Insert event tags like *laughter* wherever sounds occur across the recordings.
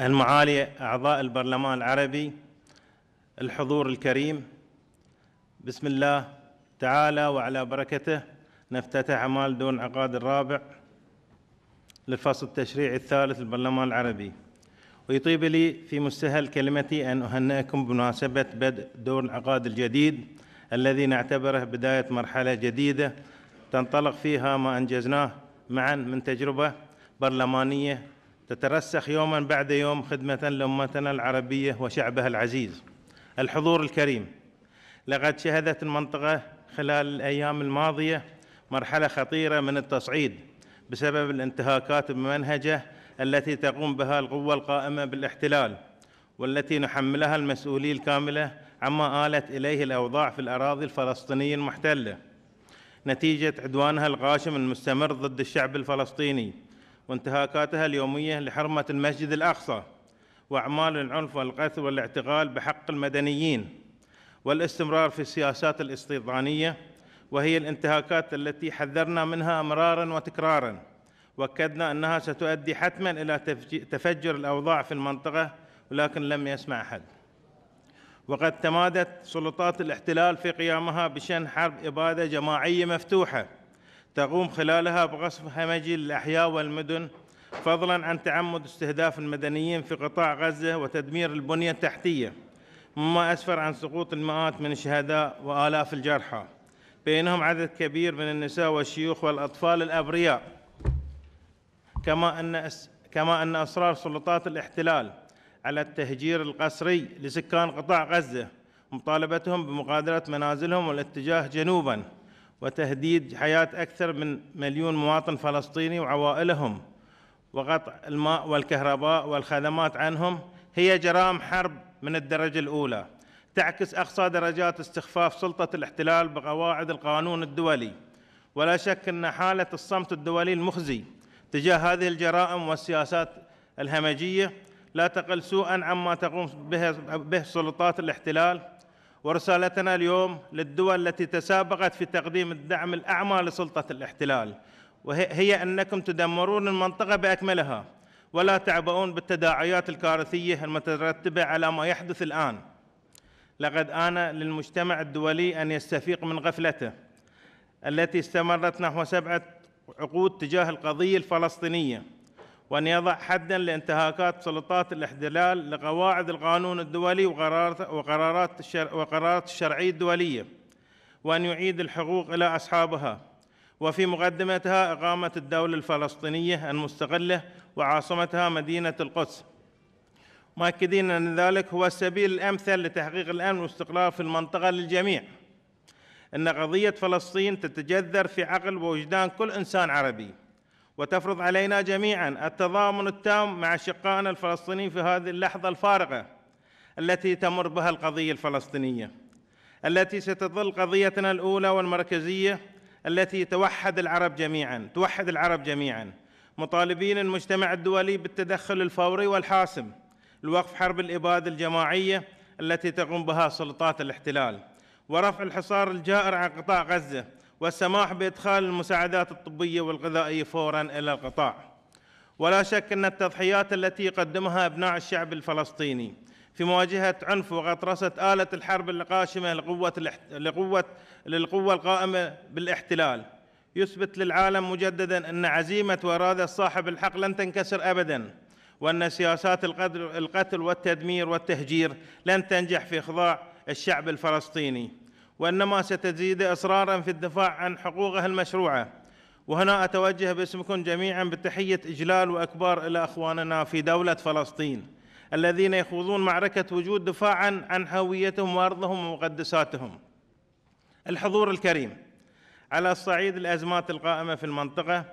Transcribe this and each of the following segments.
المعالي أعضاء البرلمان العربي الحضور الكريم بسم الله تعالى وعلى بركته نفتتح أعمال دون عقاد الرابع للفصل التشريعي الثالث للبرلمان العربي ويطيب لي في مستهل كلمتي أن أهنئكم بمناسبة بدء دور العقاد الجديد الذي نعتبره بداية مرحلة جديدة تنطلق فيها ما أنجزناه معا من تجربة برلمانية تترسخ يوما بعد يوم خدمة لأمتنا العربية وشعبها العزيز الحضور الكريم لقد شهدت المنطقة خلال الأيام الماضية مرحلة خطيرة من التصعيد بسبب الانتهاكات الممنهجة التي تقوم بها القوة القائمة بالاحتلال والتي نحملها المسؤولية الكاملة عما آلت إليه الأوضاع في الأراضي الفلسطينية المحتلة نتيجة عدوانها الغاشم المستمر ضد الشعب الفلسطيني وانتهاكاتها اليومية لحرمة المسجد الأقصى وأعمال العنف والقتل والاعتقال بحق المدنيين والاستمرار في السياسات الاستيطانية وهي الانتهاكات التي حذرنا منها مرارا وتكرارا وأكدنا أنها ستؤدي حتما إلى تفجر الأوضاع في المنطقة ولكن لم يسمع أحد وقد تمادت سلطات الاحتلال في قيامها بشن حرب إبادة جماعية مفتوحة تقوم خلالها بغصب همجي للأحياء والمدن فضلا عن تعمد استهداف المدنيين في قطاع غزة وتدمير البنية التحتية مما أسفر عن سقوط المئات من الشهداء وآلاف الجرحى بينهم عدد كبير من النساء والشيوخ والأطفال الأبرياء كما أن كما أن أصرار سلطات الاحتلال على التهجير القسري لسكان قطاع غزة مطالبتهم بمغادرة منازلهم والاتجاه جنوباً وتهديد حياة أكثر من مليون مواطن فلسطيني وعوائلهم وقطع الماء والكهرباء والخدمات عنهم هي جرائم حرب من الدرجة الأولى تعكس أقصى درجات استخفاف سلطة الاحتلال بقواعد القانون الدولي ولا شك أن حالة الصمت الدولي المخزي تجاه هذه الجرائم والسياسات الهمجية لا تقل سوءا عما تقوم به سلطات الاحتلال ورسالتنا اليوم للدول التي تسابقت في تقديم الدعم الأعمى لسلطة الاحتلال وهي أنكم تدمرون المنطقة بأكملها ولا تعبؤون بالتداعيات الكارثية المترتبة على ما يحدث الآن لقد آن للمجتمع الدولي أن يستفيق من غفلته التي استمرت نحو سبعة عقود تجاه القضية الفلسطينية وأن يضع حدًا لانتهاكات سلطات الاحتلال لقواعد القانون الدولي وقرارات وقرارات الشرعية الدولية وأن يعيد الحقوق إلى أصحابها وفي مقدمتها إقامة الدولة الفلسطينية المستقلة وعاصمتها مدينة القدس مؤكدين أن ذلك هو السبيل الأمثل لتحقيق الأمن والاستقرار في المنطقة للجميع أن قضية فلسطين تتجذر في عقل ووجدان كل إنسان عربي وتفرض علينا جميعا التضامن التام مع شقائنا الفلسطينيين في هذه اللحظه الفارقه التي تمر بها القضيه الفلسطينيه التي ستظل قضيتنا الاولى والمركزيه التي توحد العرب جميعا توحد العرب جميعا مطالبين المجتمع الدولي بالتدخل الفوري والحاسم لوقف حرب الاباده الجماعيه التي تقوم بها سلطات الاحتلال ورفع الحصار الجائر عن قطاع غزه والسماح بإدخال المساعدات الطبية والغذائية فورا إلى القطاع ولا شك أن التضحيات التي يقدمها أبناء الشعب الفلسطيني في مواجهة عنف وغطرسة آلة الحرب القاشمة لقوة, لقوة للقوة القائمة بالاحتلال يثبت للعالم مجددا أن عزيمة وإرادة صاحب الحق لن تنكسر أبدا وأن سياسات القتل والتدمير والتهجير لن تنجح في إخضاع الشعب الفلسطيني وإنما ستزيد إصرارا في الدفاع عن حقوقها المشروعة وهنا أتوجه باسمكم جميعا بتحية إجلال وأكبار إلى أخواننا في دولة فلسطين الذين يخوضون معركة وجود دفاعا عن هويتهم وأرضهم ومقدساتهم الحضور الكريم على الصعيد الأزمات القائمة في المنطقة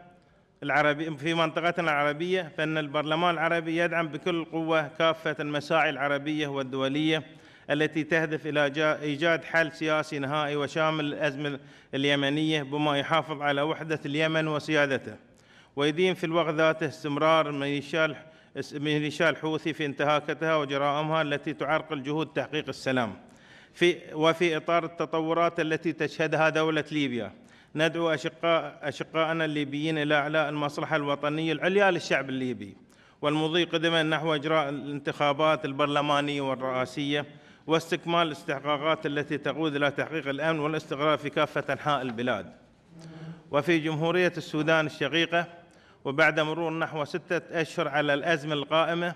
العربي في منطقتنا العربية فإن البرلمان العربي يدعم بكل قوة كافة المساعي العربية والدولية التي تهدف إلى إيجاد حل سياسي نهائي وشامل للأزمة اليمنية بما يحافظ على وحدة اليمن وسيادته ويدين في الوقت ذاته استمرار ميليشيا الحوثي في انتهاكاتها وجرائمها التي تعرقل جهود تحقيق السلام في وفي إطار التطورات التي تشهدها دولة ليبيا ندعو أشقاء أشقائنا الليبيين إلى إعلاء المصلحة الوطنية العليا للشعب الليبي والمضي قدما نحو إجراء الانتخابات البرلمانية والرئاسية واستكمال الاستحقاقات التي تقود إلى تحقيق الأمن والاستقرار في كافة أنحاء البلاد وفي جمهورية السودان الشقيقة وبعد مرور نحو ستة أشهر على الأزمة القائمة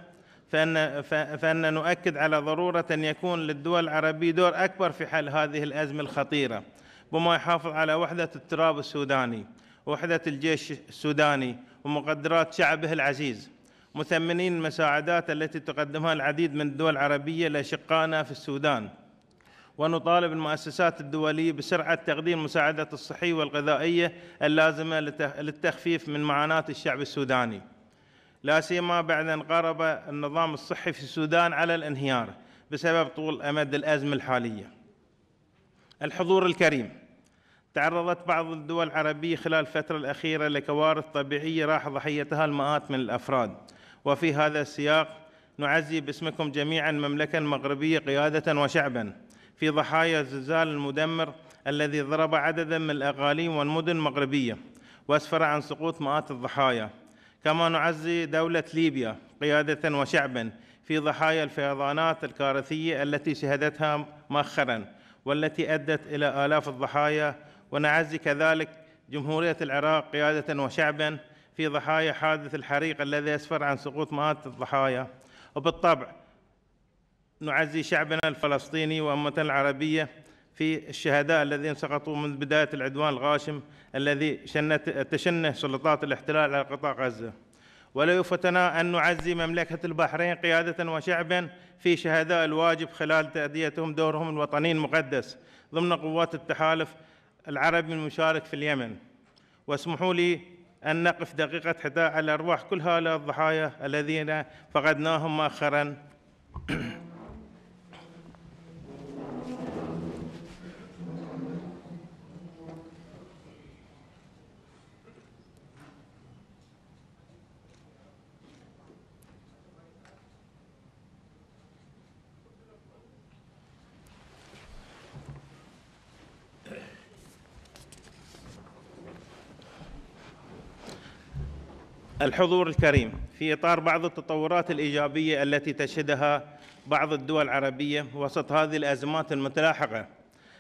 فأن, فأن نؤكد على ضرورة أن يكون للدول العربية دور أكبر في حل هذه الأزمة الخطيرة بما يحافظ على وحدة التراب السوداني وحدة الجيش السوداني ومقدرات شعبه العزيز مثمنين المساعدات التي تقدمها العديد من الدول العربية لأشقائنا في السودان ونطالب المؤسسات الدولية بسرعة تقديم المساعدات الصحية والغذائية اللازمة للتخفيف من معاناة الشعب السوداني لا سيما بعد أن قارب النظام الصحي في السودان على الانهيار بسبب طول أمد الأزمة الحالية الحضور الكريم تعرضت بعض الدول العربية خلال الفترة الأخيرة لكوارث طبيعية راح ضحيتها المئات من الأفراد وفي هذا السياق نعزي باسمكم جميعا المملكة المغربية قيادة وشعبا في ضحايا الزلزال المدمر الذي ضرب عددا من الأقاليم والمدن المغربية وأسفر عن سقوط مئات الضحايا كما نعزي دولة ليبيا قيادة وشعبا في ضحايا الفيضانات الكارثية التي شهدتها مؤخرا والتي أدت إلى آلاف الضحايا ونعزي كذلك جمهورية العراق قيادة وشعبا في ضحايا حادث الحريق الذي أسفر عن سقوط مئات الضحايا وبالطبع نعزي شعبنا الفلسطيني وأمتنا العربية في الشهداء الذين سقطوا منذ بداية العدوان الغاشم الذي شنت تشنه سلطات الاحتلال على قطاع غزة ولا يفتنا أن نعزي مملكة البحرين قيادة وشعبا في شهداء الواجب خلال تأديتهم دورهم الوطني المقدس ضمن قوات التحالف العربي المشارك في اليمن واسمحوا لي أن نقف دقيقة حتى على أرواح كل هؤلاء الضحايا الذين فقدناهم مؤخرا *clears throat* الحضور الكريم في إطار بعض التطورات الإيجابية التي تشهدها بعض الدول العربية وسط هذه الأزمات المتلاحقة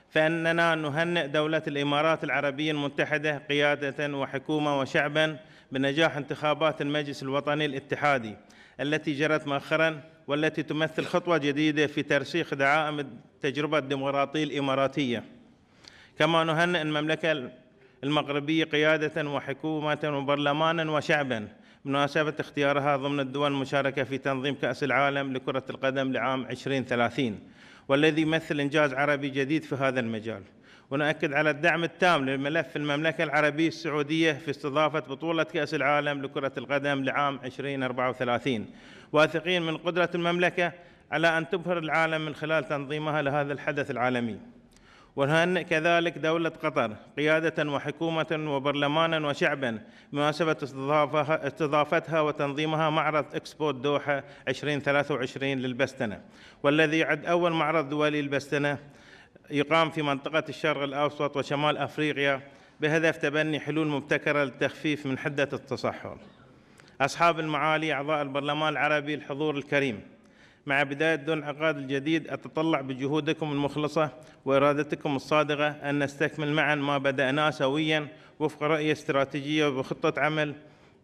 فأننا نهنئ دولة الإمارات العربية المتحدة قيادة وحكومة وشعبا بنجاح انتخابات المجلس الوطني الاتحادي التي جرت مؤخرا والتي تمثل خطوة جديدة في ترسيخ دعائم التجربة الديمقراطية الإماراتية كما نهنئ المملكة المغربية قيادة وحكومة وبرلمانا وشعبا بمناسبة اختيارها ضمن الدول المشاركة في تنظيم كأس العالم لكرة القدم لعام 2030 والذي يمثل إنجاز عربي جديد في هذا المجال ونؤكد على الدعم التام للملف المملكة العربية السعودية في استضافة بطولة كأس العالم لكرة القدم لعام 2034 واثقين من قدرة المملكة على أن تبهر العالم من خلال تنظيمها لهذا الحدث العالمي ونهنئ كذلك دولة قطر قيادة وحكومة وبرلمانا وشعبا بمناسبة استضافتها وتنظيمها معرض إكسبو الدوحة 2023 للبستنة والذي يعد أول معرض دولي للبستنة يقام في منطقة الشرق الأوسط وشمال أفريقيا بهدف تبني حلول مبتكرة للتخفيف من حدة التصحر أصحاب المعالي أعضاء البرلمان العربي الحضور الكريم مع بداية دون عقاد الجديد أتطلع بجهودكم المخلصة وإرادتكم الصادقة أن نستكمل معا ما بدأناه سويا وفق رؤية استراتيجية وخطة عمل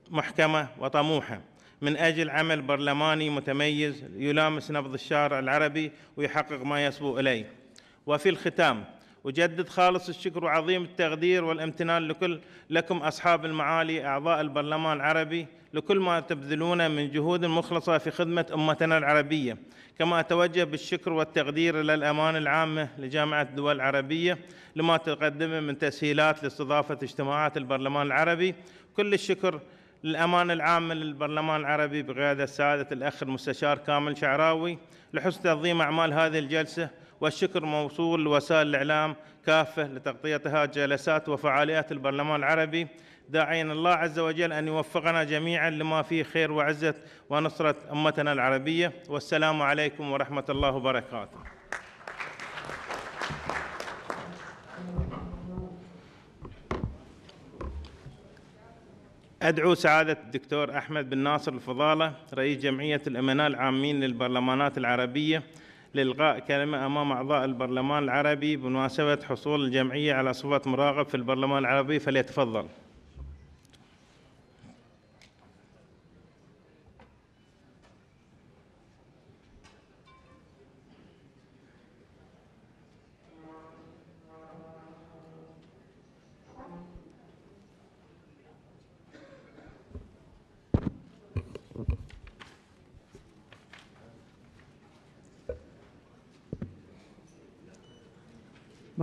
محكمة وطموحة من أجل عمل برلماني متميز يلامس نبض الشارع العربي ويحقق ما يصبو إليه وفي الختام أجدد خالص الشكر وعظيم التقدير والامتنان لكل لكم أصحاب المعالي أعضاء البرلمان العربي لكل ما تبذلونه من جهود مخلصة في خدمة أمتنا العربية كما أتوجه بالشكر والتقدير إلى الأمان العامة لجامعة الدول العربية لما تقدمه من تسهيلات لاستضافة اجتماعات البرلمان العربي كل الشكر للأمانة العامة للبرلمان العربي بقيادة سعادة الأخ المستشار كامل شعراوي لحسن تنظيم أعمال هذه الجلسة والشكر موصول لوسائل الإعلام كافة لتغطيتها جلسات وفعاليات البرلمان العربي داعيا الله عز وجل أن يوفقنا جميعا لما فيه خير وعزة ونصرة أمتنا العربية والسلام عليكم ورحمة الله وبركاته أدعو سعادة الدكتور أحمد بن ناصر الفضالة رئيس جمعية الأمناء العامين للبرلمانات العربية لإلقاء كلمة أمام أعضاء البرلمان العربي بمناسبة حصول الجمعية على صفة مراقب في البرلمان العربي فليتفضل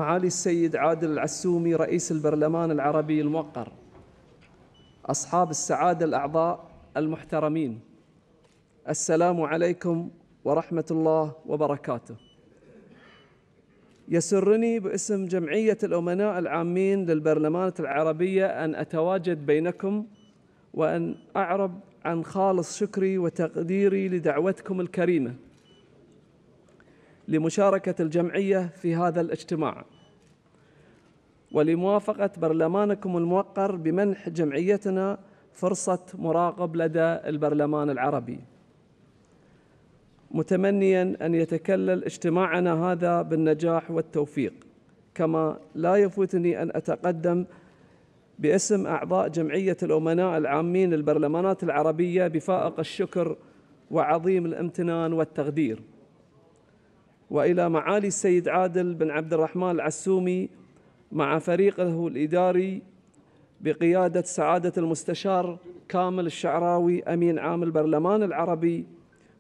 معالي السيد عادل العسومي رئيس البرلمان العربي الموقر أصحاب السعادة الأعضاء المحترمين السلام عليكم ورحمة الله وبركاته يسرني باسم جمعية الأمناء العامين للبرلمانات العربية أن أتواجد بينكم وأن أعرب عن خالص شكري وتقديري لدعوتكم الكريمة لمشاركة الجمعية في هذا الاجتماع ولموافقة برلمانكم الموقر بمنح جمعيتنا فرصة مراقب لدى البرلمان العربي متمنيا أن يتكلل اجتماعنا هذا بالنجاح والتوفيق كما لا يفوتني أن أتقدم باسم أعضاء جمعية الأمناء العامين للبرلمانات العربية بفائق الشكر وعظيم الامتنان والتقدير وإلى معالي السيد عادل بن عبد الرحمن العسومي مع فريقه الإداري بقيادة سعادة المستشار كامل الشعراوي أمين عام البرلمان العربي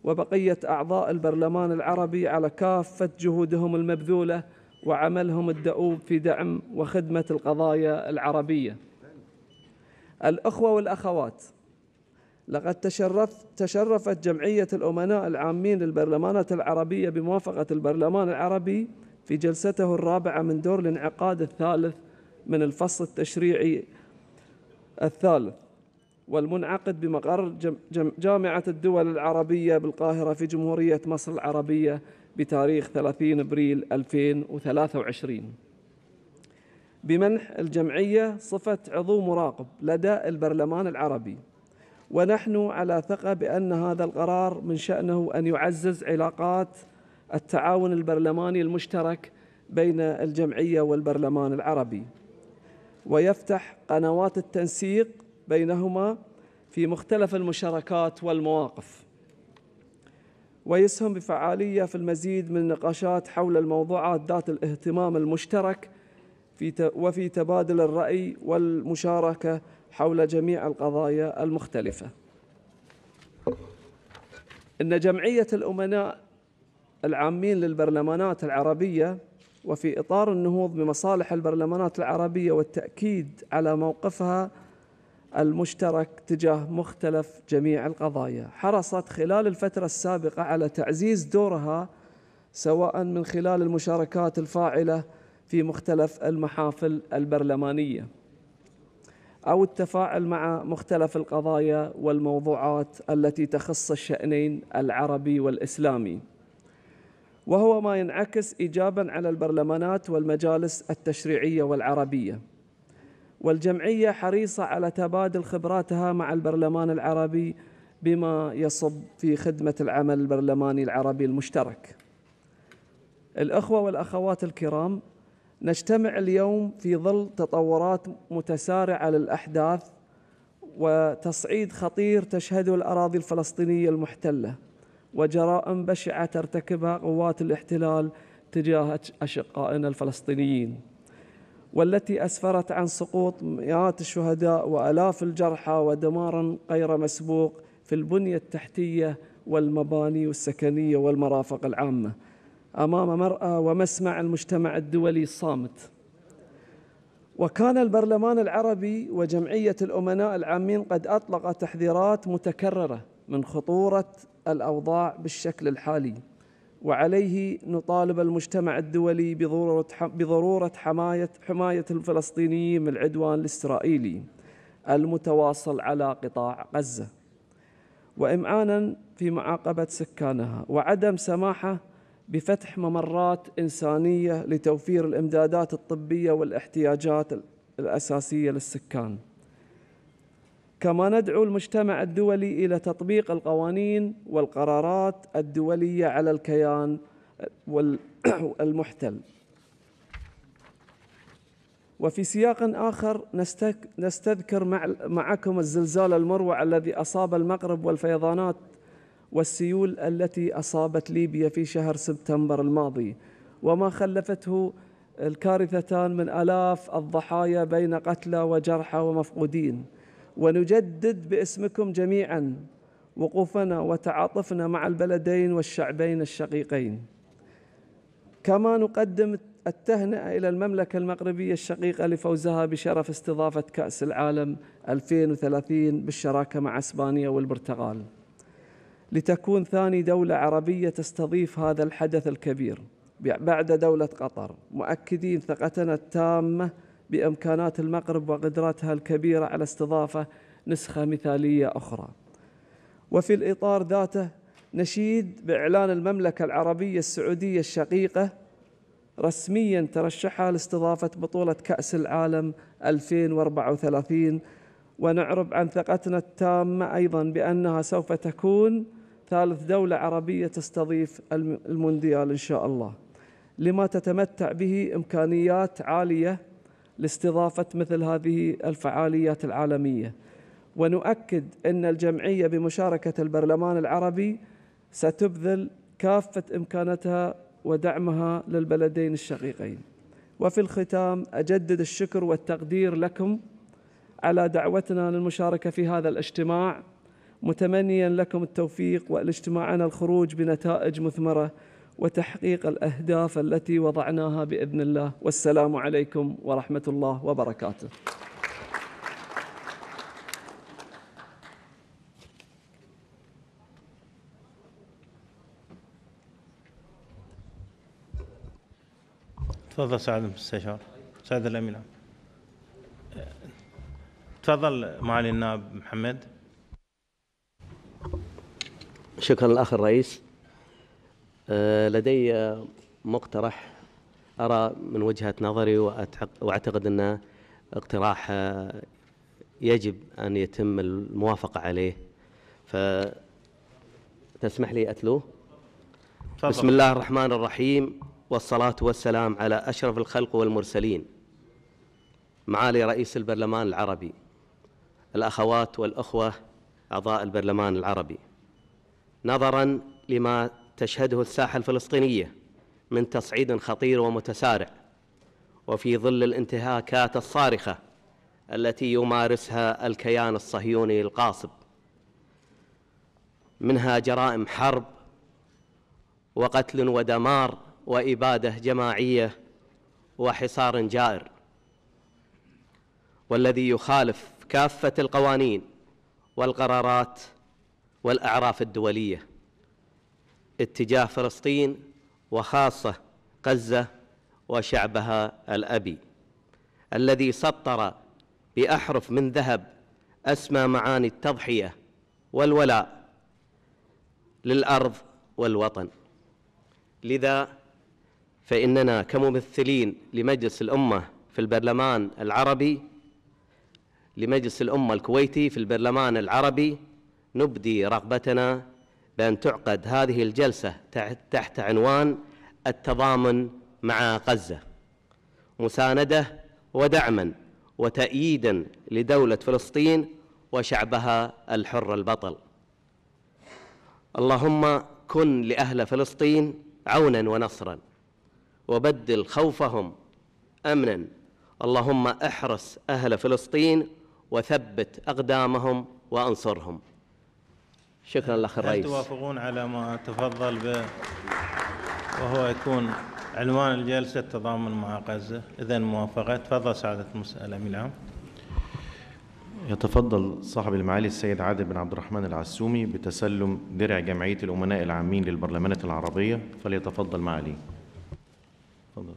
وبقية أعضاء البرلمان العربي على كافة جهودهم المبذولة وعملهم الدؤوب في دعم وخدمة القضايا العربية الأخوة والأخوات لقد تشرف تشرفت جمعية الأمناء العامين للبرلمانات العربية بموافقة البرلمان العربي في جلسته الرابعة من دور الانعقاد الثالث من الفصل التشريعي الثالث والمنعقد بمقر جامعة الدول العربية بالقاهرة في جمهورية مصر العربية بتاريخ 30 ابريل 2023 بمنح الجمعية صفة عضو مراقب لدى البرلمان العربي ونحن على ثقة بأن هذا القرار من شأنه أن يعزز علاقات التعاون البرلماني المشترك بين الجمعية والبرلمان العربي ويفتح قنوات التنسيق بينهما في مختلف المشاركات والمواقف ويسهم بفعالية في المزيد من النقاشات حول الموضوعات ذات الاهتمام المشترك في وفي تبادل الرأي والمشاركة حول جميع القضايا المختلفة إن جمعية الأمناء العامين للبرلمانات العربية وفي إطار النهوض بمصالح البرلمانات العربية والتأكيد على موقفها المشترك تجاه مختلف جميع القضايا حرصت خلال الفترة السابقة على تعزيز دورها سواء من خلال المشاركات الفاعلة في مختلف المحافل البرلمانية أو التفاعل مع مختلف القضايا والموضوعات التي تخص الشأنين العربي والإسلامي وهو ما ينعكس إيجابا على البرلمانات والمجالس التشريعية والعربية والجمعية حريصة على تبادل خبراتها مع البرلمان العربي بما يصب في خدمة العمل البرلماني العربي المشترك الأخوة والأخوات الكرام نجتمع اليوم في ظل تطورات متسارعة للأحداث وتصعيد خطير تشهده الأراضي الفلسطينية المحتلة وجرائم بشعة ترتكبها قوات الاحتلال تجاه أشقائنا الفلسطينيين والتي أسفرت عن سقوط مئات الشهداء وألاف الجرحى ودمارا غير مسبوق في البنية التحتية والمباني السكنية والمرافق العامة أمام مرأى ومسمع المجتمع الدولي الصامت وكان البرلمان العربي وجمعية الأمناء العامين قد أطلق تحذيرات متكررة من خطورة الأوضاع بالشكل الحالي وعليه نطالب المجتمع الدولي بضرورة حماية حماية الفلسطينيين من العدوان الإسرائيلي المتواصل على قطاع غزة وإمعانا في معاقبة سكانها وعدم سماحه بفتح ممرات إنسانية لتوفير الإمدادات الطبية والاحتياجات الأساسية للسكان كما ندعو المجتمع الدولي الى تطبيق القوانين والقرارات الدوليه على الكيان *clears throat* المحتل وفي سياق آخر نستذكر معكم الزلزال المروع الذي أصاب المغرب والفيضانات والسيول التي أصابت ليبيا في شهر سبتمبر الماضي وما خلفته الكارثتان من آلاف الضحايا بين قتلى وجرحى ومفقودين ونجدد باسمكم جميعا وقوفنا وتعاطفنا مع البلدين والشعبين الشقيقين كما نقدم التهنئة إلى المملكة المغربية الشقيقة لفوزها بشرف استضافة كأس العالم 2030 بالشراكة مع إسبانيا والبرتغال لتكون ثاني دولة عربية تستضيف هذا الحدث الكبير بعد دولة قطر مؤكدين ثقتنا التامة بامكانات المغرب وقدرتها الكبيره على استضافه نسخه مثاليه اخرى. وفي الاطار ذاته نشيد باعلان المملكه العربيه السعوديه الشقيقه رسميا ترشحها لاستضافه بطوله كاس العالم 2034 ونعرب عن ثقتنا التامه ايضا بانها سوف تكون ثالث دوله عربيه تستضيف المونديال ان شاء الله. لما تتمتع به امكانيات عاليه لاستضافة مثل هذه الفعاليات العالمية ونؤكد أن الجمعية بمشاركة البرلمان العربي ستبذل كافة إمكاناتها ودعمها للبلدين الشقيقين وفي الختام أجدد الشكر والتقدير لكم على دعوتنا للمشاركة في هذا الاجتماع متمنيا لكم التوفيق والاجتماعنا الخروج بنتائج مثمرة وتحقيق الاهداف التي وضعناها باذن الله والسلام عليكم ورحمه الله وبركاته تفضل سعد المستشار سعد الامين تفضل معالي النائب محمد شكرا الاخ الرئيس آه، لدي مقترح أرى من وجهة نظري وأعتقد أن اقتراح آه، يجب أن يتم الموافقة عليه فتسمح لي أتلوه طبعا. بسم الله الرحمن الرحيم والصلاة والسلام على أشرف الخلق والمرسلين معالي رئيس البرلمان العربي الأخوات والأخوة أعضاء البرلمان العربي نظرا لما تشهده الساحه الفلسطينيه من تصعيد خطير ومتسارع وفي ظل الانتهاكات الصارخه التي يمارسها الكيان الصهيوني القاصب منها جرائم حرب وقتل ودمار واباده جماعيه وحصار جائر والذي يخالف كافه القوانين والقرارات والاعراف الدوليه اتجاه فلسطين وخاصة غزة وشعبها الأبي الذي سطر بأحرف من ذهب أسمى معاني التضحية والولاء للأرض والوطن لذا فإننا كممثلين لمجلس الأمة في البرلمان العربي لمجلس الأمة الكويتي في البرلمان العربي نبدي رغبتنا بأن تعقد هذه الجلسة تحت عنوان التضامن مع غزة مساندة ودعما وتأييدا لدولة فلسطين وشعبها الحر البطل اللهم كن لأهل فلسطين عونا ونصرا وبدل خوفهم أمنا اللهم احرس أهل فلسطين وثبت أقدامهم وأنصرهم شكرا لك الرئيس هل توافقون على ما تفضل به وهو يكون عنوان الجلسة التضامن مع غزة إذا موافقة تفضل سعادة الأمين العام يتفضل صاحب المعالي السيد عادل بن عبد الرحمن العسومي بتسلم درع جمعية الأمناء العامين للبرلمانات العربية فليتفضل معالي تفضل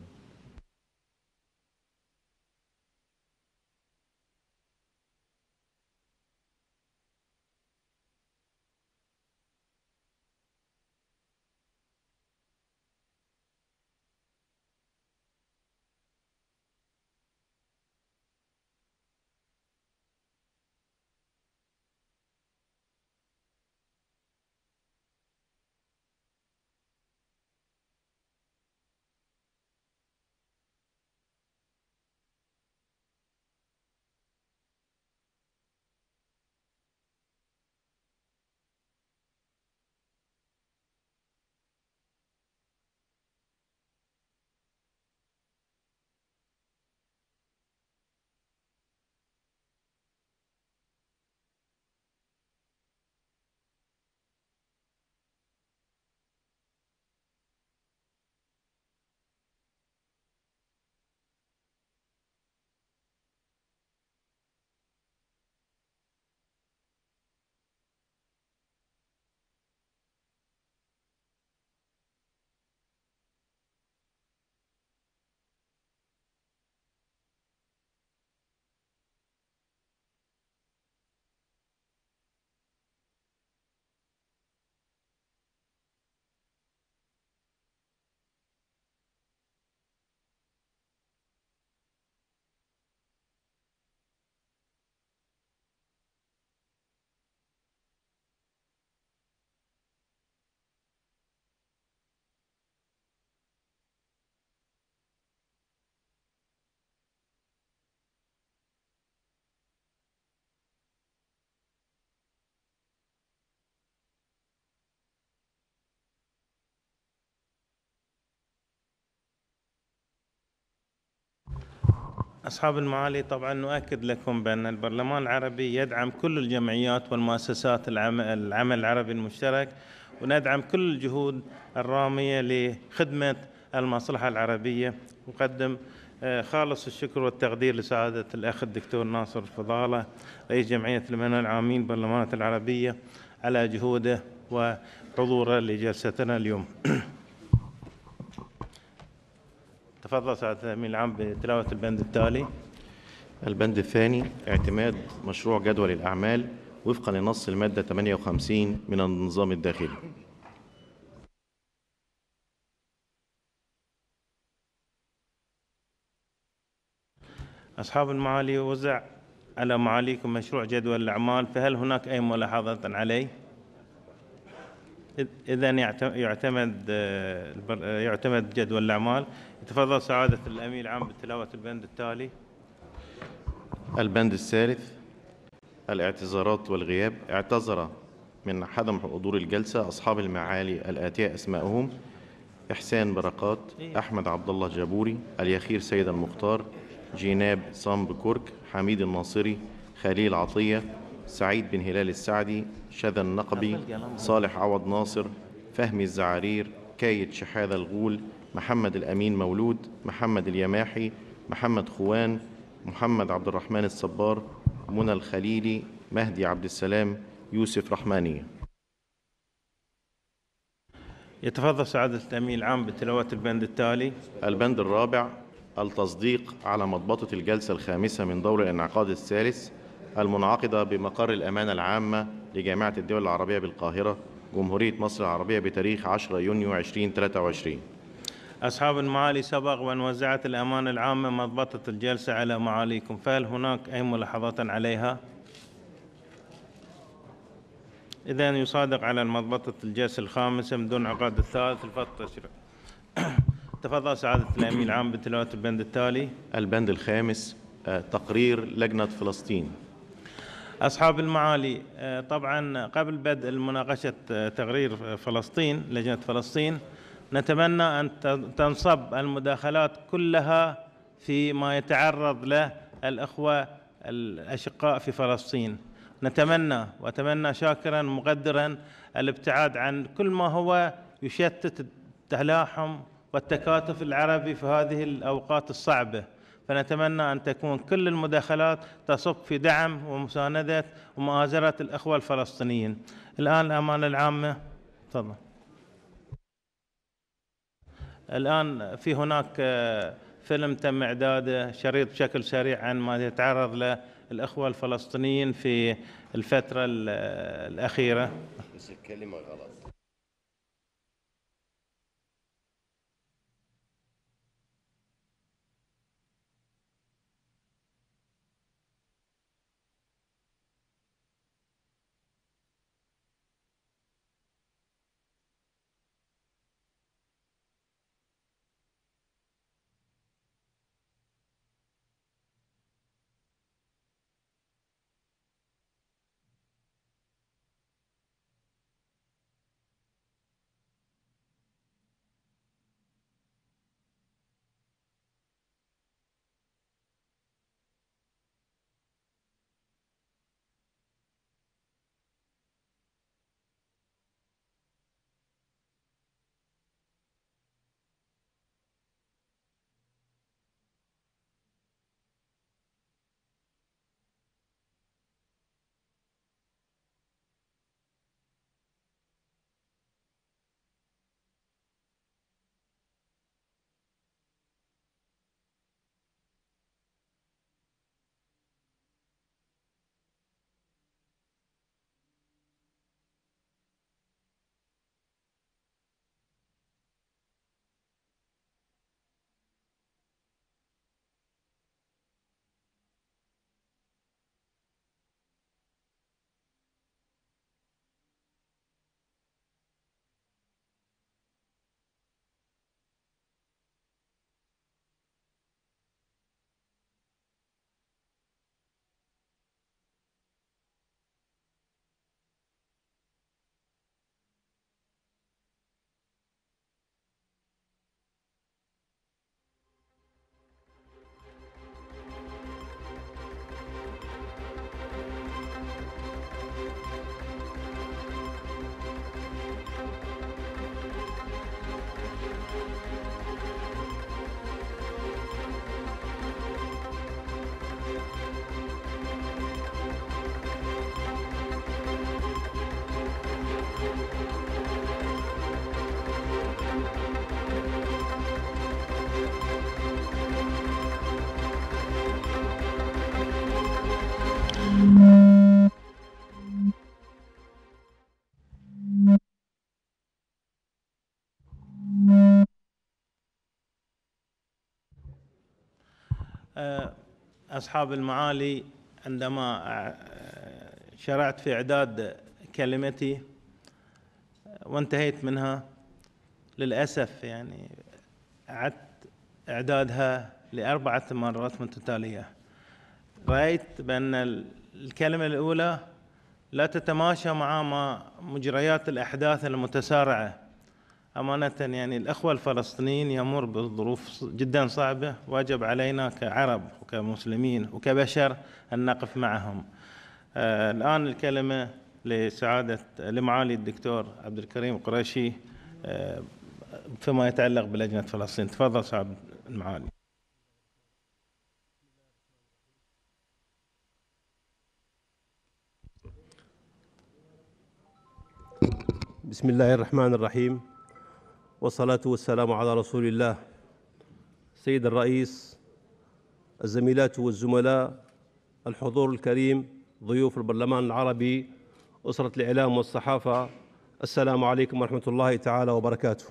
أصحاب المعالي طبعا نؤكد لكم بأن البرلمان العربي يدعم كل الجمعيات والمؤسسات العمل العربي المشترك وندعم كل الجهود الرامية لخدمة المصلحة العربية نقدم آه، خالص الشكر والتقدير لسعادة الأخ الدكتور ناصر فضالة رئيس جمعية المنع العامين بالمملكة العربية على جهوده وحضوره لجلستنا اليوم *clears throat* تفضل سعادة الأمين العام بتلاوة البند التالي البند الثاني اعتماد مشروع جدول الأعمال وفقا لنص المادة 58 من النظام الداخلي أصحاب المعالي وزع على معاليكم مشروع جدول الأعمال فهل هناك أي ملاحظات عليه؟ إذا يعتمد آه، آه، يعتمد جدول الأعمال تفضل سعادة الأمين العام بتلاوة البند التالي البند الثالث الاعتذارات والغياب اعتذر من عدم حضور الجلسة أصحاب المعالي الآتية أسمائهم إحسان بركات إيه. أحمد عبد الله جابوري اليخير سيد المختار جيناب صامب كرك حميد الناصري خليل عطية سعيد بن هلال السعدي شذا النقبي صالح عوض ناصر فهمي الزعارير كايد شحاذة الغول محمد الأمين مولود محمد اليماحي محمد خوان محمد عبد الرحمن الصبار منى الخليلي مهدي عبد السلام يوسف رحمانية يتفضل سعادة الأمين العام بتلاوة البند التالي البند الرابع التصديق على مضبطة الجلسة الخامسة من دور الانعقاد الثالث المنعقدة بمقر الأمانة العامة لجامعة الدول العربية بالقاهرة جمهورية مصر العربية بتاريخ 10 يونيو 2023 أصحاب المعالي سبق وأن وزعت الأمانة العامة مضبطة الجلسة على معاليكم فهل هناك أي ملاحظات عليها؟ إذا يصادق على مضبطة الجلسة الخامسة من دون عقد الثالث الفصل التشريع *coughs* تفضل سعادة الأمين العام بتلاوة البند التالي البند الخامس آه، تقرير لجنة فلسطين أصحاب المعالي آه، طبعا قبل بدء مناقشة آه، تقرير فلسطين لجنة فلسطين نتمنى أن تنصب المداخلات كلها فيما يتعرض له الأخوة الأشقاء في فلسطين نتمنى وأتمنى شاكرا مقدرا الابتعاد عن كل ما هو يشتت التلاحم والتكاتف العربي في هذه الأوقات الصعبة فنتمنى أن تكون كل المداخلات تصب في دعم ومساندة ومؤازرة الأخوة الفلسطينيين الآن الأمانة العامة تفضل الان في هناك آه، فيلم تم اعداده شريط بشكل سريع عن ما يتعرض له الاخوه الفلسطينيين في الفتره آه، الاخيره بس الكلمه غلط أصحاب المعالي عندما آه، شرعت في إعداد كلمتي وانتهيت منها للأسف يعني أعدت إعدادها لأربعة مرات متتالية رأيت بأن الكلمة الأولى لا تتماشى مع ما مجريات الأحداث المتسارعة أمانة يعني الأخوة الفلسطينيين يمر بظروف جدا صعبة واجب علينا كعرب وكمسلمين وكبشر أن نقف معهم آه الآن الكلمة لسعادة لمعالي الدكتور عبد الكريم قريشي آه فيما يتعلق بلجنة فلسطين تفضل سعد المعالي بسم الله الرحمن الرحيم والصلاة والسلام على رسول الله سيد الرئيس الزميلات والزملاء الحضور الكريم ضيوف البرلمان العربي أسرة الإعلام والصحافة السلام عليكم ورحمة الله تعالى وبركاته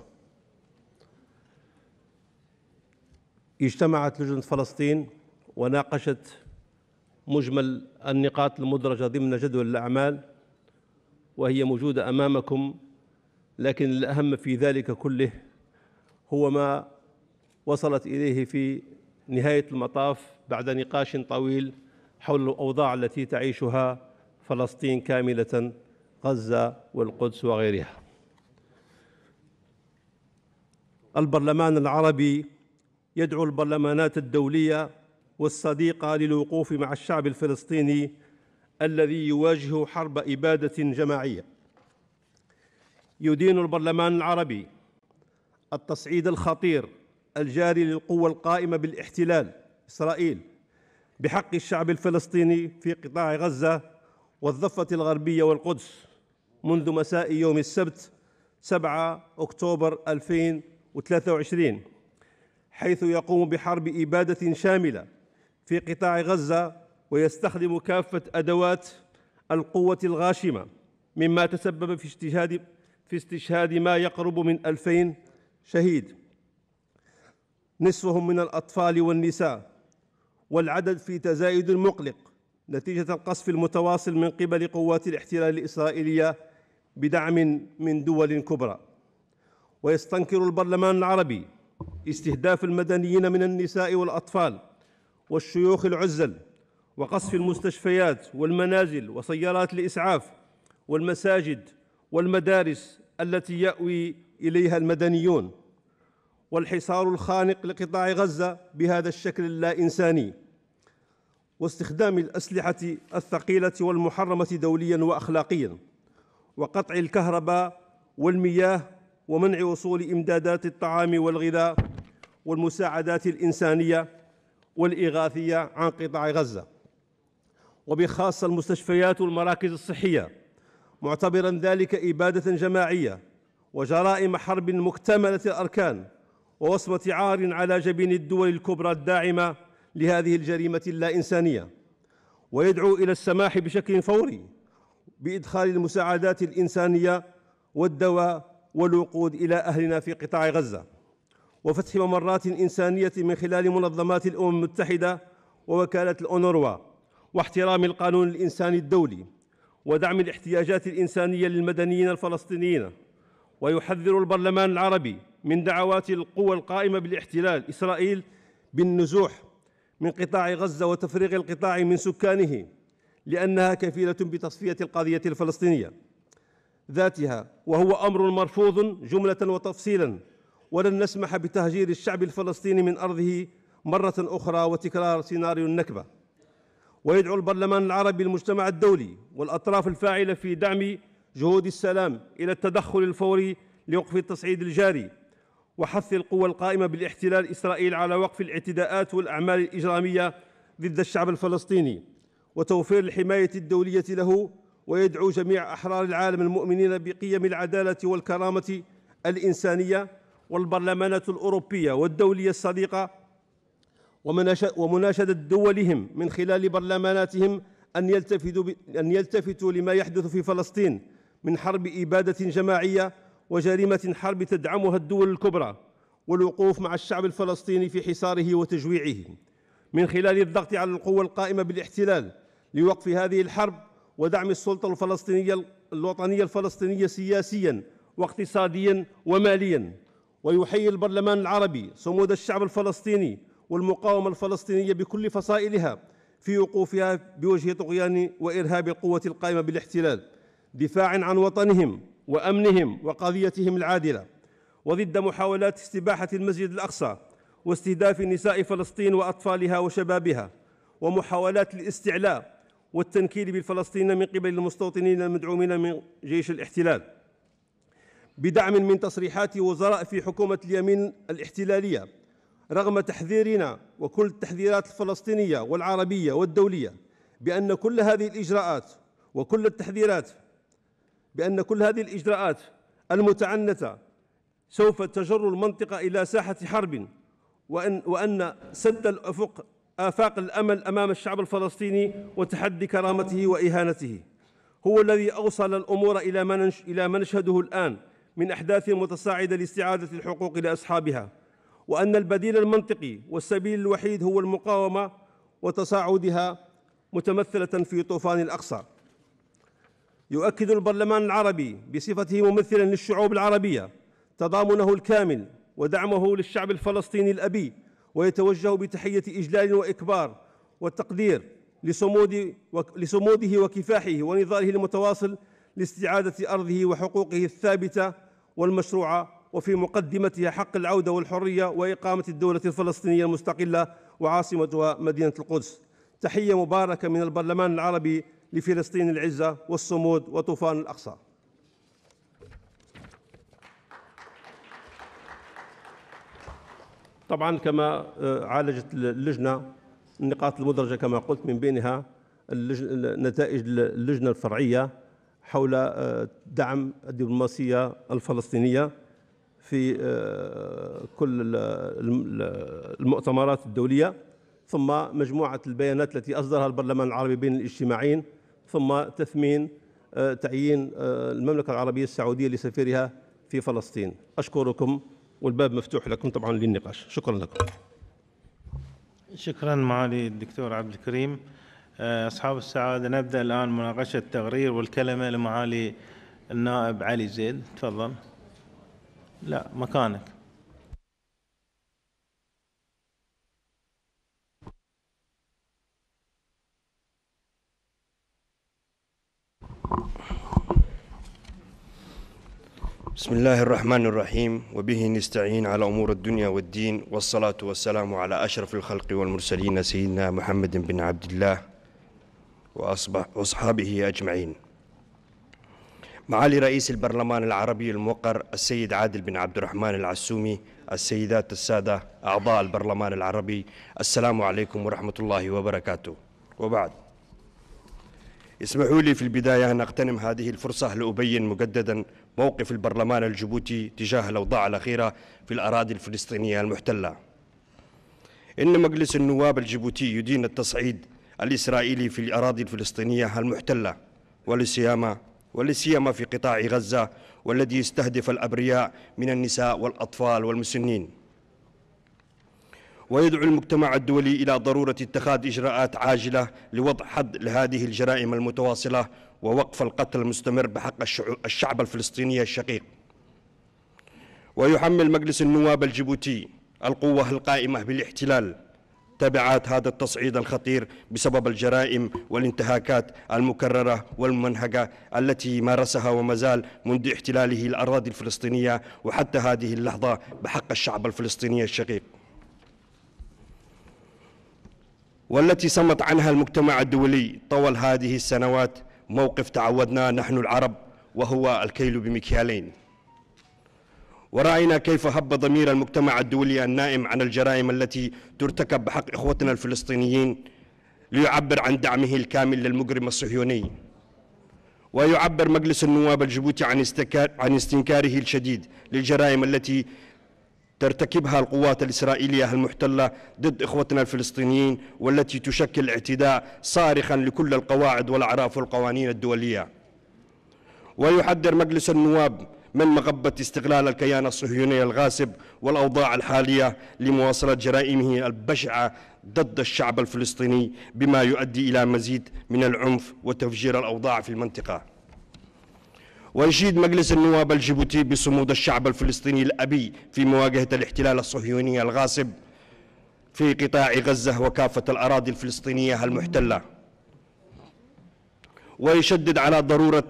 اجتمعت لجنة فلسطين وناقشت مجمل النقاط المدرجة ضمن جدول الأعمال وهي موجودة أمامكم لكن الأهم في ذلك كله هو ما وصلت إليه في نهاية المطاف بعد نقاش طويل حول الأوضاع التي تعيشها فلسطين كاملة غزة والقدس وغيرها البرلمان العربي يدعو البرلمانات الدولية والصديقة للوقوف مع الشعب الفلسطيني الذي يواجه حرب إبادة جماعية يدين البرلمان العربي التصعيد الخطير الجاري للقوة القائمة بالاحتلال إسرائيل بحق الشعب الفلسطيني في قطاع غزة والضفة الغربية والقدس منذ مساء يوم السبت 7 أكتوبر 2023 حيث يقوم بحرب إبادة شاملة في قطاع غزة ويستخدم كافة أدوات القوة الغاشمة مما تسبب في اجتهاد في استشهاد ما يقرب من ألفين شهيد نصفهم من الأطفال والنساء والعدد في تزايد مقلق نتيجة القصف المتواصل من قبل قوات الاحتلال الإسرائيلية بدعم من دول كبرى ويستنكر البرلمان العربي استهداف المدنيين من النساء والأطفال والشيوخ العزل وقصف المستشفيات والمنازل وسيارات الإسعاف والمساجد والمدارس التي يأوي إليها المدنيون والحصار الخانق لقطاع غزة بهذا الشكل اللا إنساني واستخدام الأسلحة الثقيلة والمحرمة دوليا وأخلاقيا وقطع الكهرباء والمياه ومنع وصول إمدادات الطعام والغذاء والمساعدات الإنسانية والإغاثية عن قطاع غزة وبخاصة المستشفيات والمراكز الصحية معتبرا ذلك إبادة جماعية وجرائم حرب مكتملة الأركان ووصمة عار على جبين الدول الكبرى الداعمة لهذه الجريمة اللا إنسانية ويدعو إلى السماح بشكل فوري بإدخال المساعدات الإنسانية والدواء والوقود إلى أهلنا في قطاع غزة وفتح ممرات إنسانية من خلال منظمات الأمم المتحدة ووكالة الأونروا واحترام القانون الإنساني الدولي ودعم الاحتياجات الإنسانية للمدنيين الفلسطينيين ويحذر البرلمان العربي من دعوات القوى القائمة بالاحتلال إسرائيل بالنزوح من قطاع غزة وتفريغ القطاع من سكانه لأنها كفيلة بتصفية القضية الفلسطينية ذاتها وهو أمر مرفوض جملة وتفصيلا ولن نسمح بتهجير الشعب الفلسطيني من أرضه مرة أخرى وتكرار سيناريو النكبة ويدعو البرلمان العربي المجتمع الدولي والأطراف الفاعلة في دعم جهود السلام إلى التدخل الفوري لوقف التصعيد الجاري وحث القوى القائمة بالاحتلال إسرائيل على وقف الاعتداءات والأعمال الإجرامية ضد الشعب الفلسطيني وتوفير الحماية الدولية له ويدعو جميع أحرار العالم المؤمنين بقيم العدالة والكرامة الإنسانية والبرلمانات الأوروبية والدولية الصديقة ومناشدة دولهم من خلال برلماناتهم أن يلتفتوا, أن يلتفتوا لما يحدث في فلسطين من حرب إبادة جماعية وجريمة حرب تدعمها الدول الكبرى والوقوف مع الشعب الفلسطيني في حصاره وتجويعه من خلال الضغط على القوى القائمة بالاحتلال لوقف هذه الحرب ودعم السلطة الفلسطينية الوطنية الفلسطينية سياسيا واقتصاديا وماليا ويحيي البرلمان العربي صمود الشعب الفلسطيني والمقاومة الفلسطينية بكل فصائلها في وقوفها بوجه طغيان وإرهاب القوة القائمة بالاحتلال دفاع عن وطنهم وأمنهم وقضيتهم العادلة وضد محاولات استباحة المسجد الأقصى واستهداف نساء فلسطين وأطفالها وشبابها ومحاولات الاستعلاء والتنكيل بالفلسطين من قبل المستوطنين المدعومين من جيش الاحتلال بدعم من تصريحات وزراء في حكومة اليمين الاحتلالية رغم تحذيرنا وكل التحذيرات الفلسطينية والعربية والدولية بأن كل هذه الإجراءات وكل التحذيرات بأن كل هذه الإجراءات المتعنتة سوف تجر المنطقة إلى ساحة حرب وأن, وأن سد الأفق آفاق الأمل أمام الشعب الفلسطيني وتحدي كرامته وإهانته هو الذي أوصل الأمور إلى ما, إلى ما نشهده الآن من أحداث متصاعدة لاستعادة الحقوق لأصحابها وأن البديل المنطقي والسبيل الوحيد هو المقاومة وتصاعدها متمثلة في طوفان الأقصى يؤكد البرلمان العربي بصفته ممثلا للشعوب العربية تضامنه الكامل ودعمه للشعب الفلسطيني الأبي ويتوجه بتحية إجلال وإكبار والتقدير لصمود لصموده وكفاحه ونضاله المتواصل لاستعادة أرضه وحقوقه الثابتة والمشروعة وفي مقدمتها حق العودة والحرية وإقامة الدولة الفلسطينية المستقلة وعاصمتها مدينة القدس تحية مباركة من البرلمان العربي لفلسطين العزة والصمود وطوفان الأقصى طبعا كما آه، عالجت اللجنة النقاط المدرجة كما قلت من بينها نتائج اللجنة الفرعية حول آه، دعم الدبلوماسية الفلسطينية في آه، كل المؤتمرات الدولية ثم مجموعة البيانات التي أصدرها البرلمان العربي بين الاجتماعين ثم تثمين آه، تعيين آه، المملكة العربية السعودية لسفيرها في فلسطين أشكركم والباب مفتوح لكم طبعا للنقاش شكرا لكم شكرا معالي الدكتور عبد الكريم أصحاب السعادة نبدأ الآن مناقشة التقرير والكلمة لمعالي النائب علي زيد تفضل لا مكانك بسم الله الرحمن الرحيم وبه نستعين على أمور الدنيا والدين والصلاة والسلام على أشرف الخلق والمرسلين سيدنا محمد بن عبد الله وأصحابه أجمعين معالي رئيس البرلمان العربي الموقر السيد عادل بن عبد الرحمن العسومي السيدات السادة أعضاء البرلمان العربي السلام عليكم ورحمة الله وبركاته وبعد اسمحوا لي في البداية أن أغتنم هذه الفرصة لأبين مجددا موقف البرلمان الجيبوتي تجاه الأوضاع الأخيرة في الأراضي الفلسطينية المحتلة إن مجلس النواب الجيبوتي يدين التصعيد الإسرائيلي في الأراضي الفلسطينية المحتلة ولسيما ولسيما في قطاع غزة والذي يستهدف الأبرياء من النساء والأطفال والمسنين ويدعو المجتمع الدولي إلى ضرورة اتخاذ إجراءات عاجلة لوضع حد لهذه الجرائم المتواصلة ووقف القتل المستمر بحق الشعب الفلسطيني الشقيق ويحمل مجلس النواب الجيبوتي القوة القائمة بالاحتلال تبعات هذا التصعيد الخطير بسبب الجرائم والانتهاكات المكررة والممنهجة التي مارسها وما زال منذ احتلاله الأراضي الفلسطينية وحتى هذه اللحظة بحق الشعب الفلسطيني الشقيق والتي صمت عنها المجتمع الدولي طوال هذه السنوات موقف تعودنا نحن العرب وهو الكيل بمكيالين ورأينا كيف هب ضمير المجتمع الدولي النائم عن الجرائم التي ترتكب بحق إخوتنا الفلسطينيين ليعبر عن دعمه الكامل للمجرم الصهيوني ويعبر مجلس النواب الجيبوتي عن عن استنكاره الشديد للجرائم التي ترتكبها القوات الإسرائيلية المحتلة ضد إخوتنا الفلسطينيين والتي تشكل اعتداء صارخا لكل القواعد والأعراف والقوانين الدولية ويحذر مجلس النواب من مغبة استغلال الكيان الصهيوني الغاصب والأوضاع الحالية لمواصلة جرائمه البشعة ضد الشعب الفلسطيني بما يؤدي إلى مزيد من العنف وتفجير الأوضاع في المنطقة ويشيد مجلس النواب الجيبوتي بصمود الشعب الفلسطيني الأبي في مواجهة الاحتلال الصهيوني الغاصب في قطاع غزة وكافة الأراضي الفلسطينية المحتلة ويشدد على ضرورة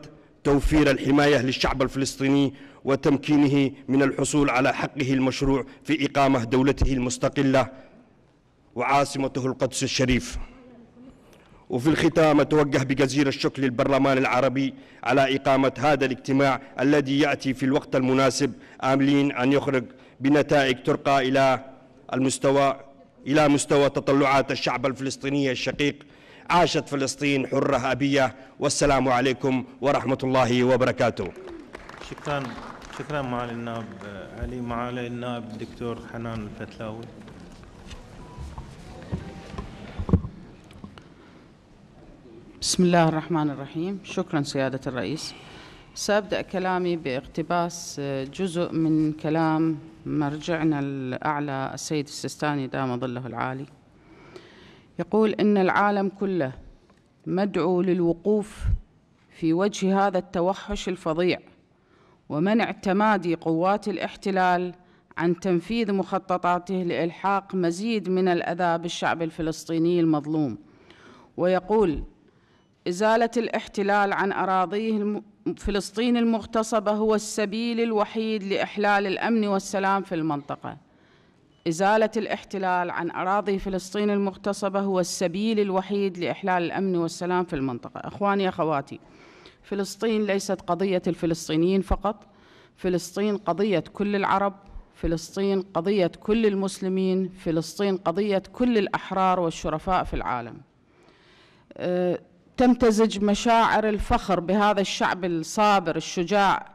توفير الحماية للشعب الفلسطيني وتمكينه من الحصول على حقه المشروع في إقامة دولته المستقلة وعاصمته القدس الشريف وفي الختام أتوجه بجزير الشكر للبرلمان العربي على إقامة هذا الاجتماع الذي يأتي في الوقت المناسب آملين أن يخرج بنتائج ترقى إلى المستوى إلى مستوى تطلعات الشعب الفلسطيني الشقيق عاشت فلسطين حرة أبية والسلام عليكم ورحمة الله وبركاته شكرا شكرا معالي النائب آه، علي معالي النائب الدكتور حنان الفتلاوي بسم الله الرحمن الرحيم شكرا سيادة الرئيس سأبدأ كلامي باقتباس آه، جزء من كلام مرجعنا الأعلى السيد السيستاني دام ظله العالي يقول إن العالم كله مدعو للوقوف في وجه هذا التوحش الفظيع ومنع تمادي قوات الاحتلال عن تنفيذ مخططاته لإلحاق مزيد من الأذى بالشعب الفلسطيني المظلوم ويقول إزالة الاحتلال عن أراضيه فلسطين المغتصبة هو السبيل الوحيد لإحلال الأمن والسلام في المنطقة إزالة الاحتلال عن أراضي فلسطين المغتصبة هو السبيل الوحيد لإحلال الأمن والسلام في المنطقة أخواني أخواتي فلسطين ليست قضية الفلسطينيين فقط فلسطين قضية كل العرب فلسطين قضية كل المسلمين فلسطين قضية كل الأحرار والشرفاء في العالم أه، تمتزج مشاعر الفخر بهذا الشعب الصابر الشجاع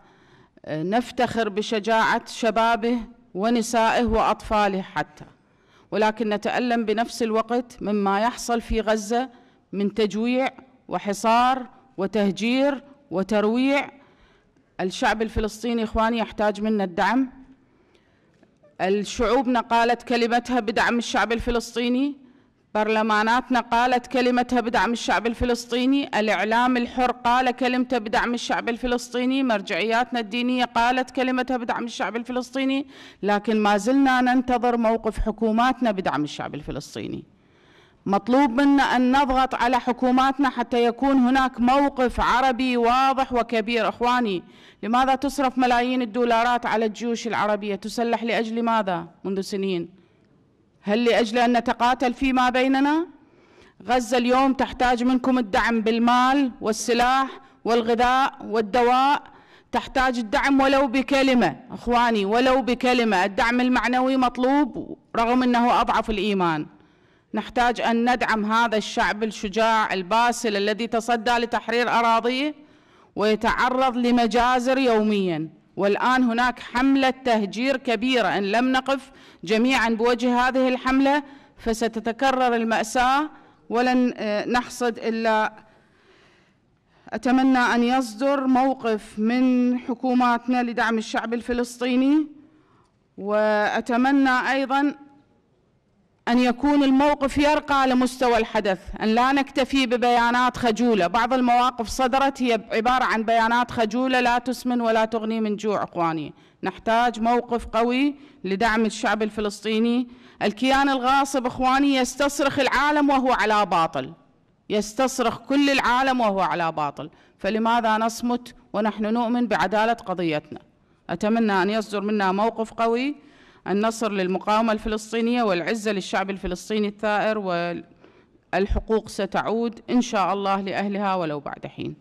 أه، نفتخر بشجاعة شبابه ونسائه وأطفاله حتى ولكن نتألم بنفس الوقت مما يحصل في غزة من تجويع وحصار وتهجير وترويع الشعب الفلسطيني إخواني يحتاج منا الدعم الشعوبنا قالت كلمتها بدعم الشعب الفلسطيني برلماناتنا قالت كلمتها بدعم الشعب الفلسطيني الإعلام الحر قال كلمته بدعم الشعب الفلسطيني مرجعياتنا الدينية قالت كلمتها بدعم الشعب الفلسطيني لكن ما زلنا ننتظر موقف حكوماتنا بدعم الشعب الفلسطيني مطلوب منا أن نضغط على حكوماتنا حتى يكون هناك موقف عربي واضح وكبير إخواني لماذا تصرف ملايين الدولارات على الجيوش العربية تسلح لأجل ماذا منذ سنين هل لأجل أن نتقاتل فيما بيننا؟ غزة اليوم تحتاج منكم الدعم بالمال والسلاح والغذاء والدواء تحتاج الدعم ولو بكلمة أخواني ولو بكلمة الدعم المعنوي مطلوب رغم أنه أضعف الإيمان نحتاج أن ندعم هذا الشعب الشجاع الباسل الذي تصدى لتحرير أراضيه ويتعرض لمجازر يومياً والآن هناك حملة تهجير كبيرة إن لم نقف جميعا بوجه هذه الحملة فستتكرر المأساة ولن آه، نحصد إلا أتمنى أن يصدر موقف من حكوماتنا لدعم الشعب الفلسطيني وأتمنى أيضا أن يكون الموقف يرقى لمستوى الحدث أن لا نكتفي ببيانات خجولة بعض المواقف صدرت هي عبارة عن بيانات خجولة لا تسمن ولا تغني من جوع إخواني نحتاج موقف قوي لدعم الشعب الفلسطيني الكيان الغاصب إخواني يستصرخ العالم وهو على باطل يستصرخ كل العالم وهو على باطل فلماذا نصمت ونحن نؤمن بعدالة قضيتنا أتمنى أن يصدر منا موقف قوي النصر للمقاومة الفلسطينية والعزة للشعب الفلسطيني الثائر والحقوق ستعود إن شاء الله لأهلها ولو بعد حين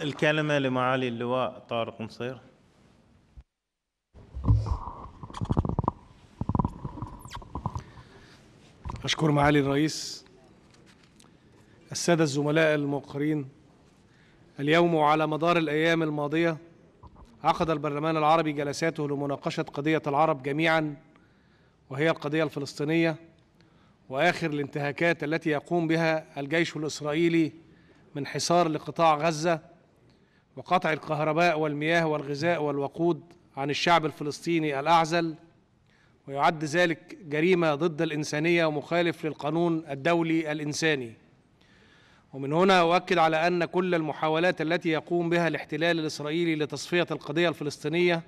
الكلمة لمعالي اللواء طارق نصير أشكر معالي الرئيس السادة الزملاء الموقرين اليوم وعلى مدار الأيام الماضية عقد البرلمان العربي جلساته لمناقشة قضية العرب جميعا وهي القضية الفلسطينية وآخر الانتهاكات التي يقوم بها الجيش الإسرائيلي من حصار لقطاع غزة وقطع الكهرباء والمياه والغذاء والوقود عن الشعب الفلسطيني الأعزل ويعد ذلك جريمة ضد الإنسانية ومخالف للقانون الدولي الإنساني ومن هنا أؤكد على أن كل المحاولات التي يقوم بها الاحتلال الإسرائيلي لتصفية القضية الفلسطينية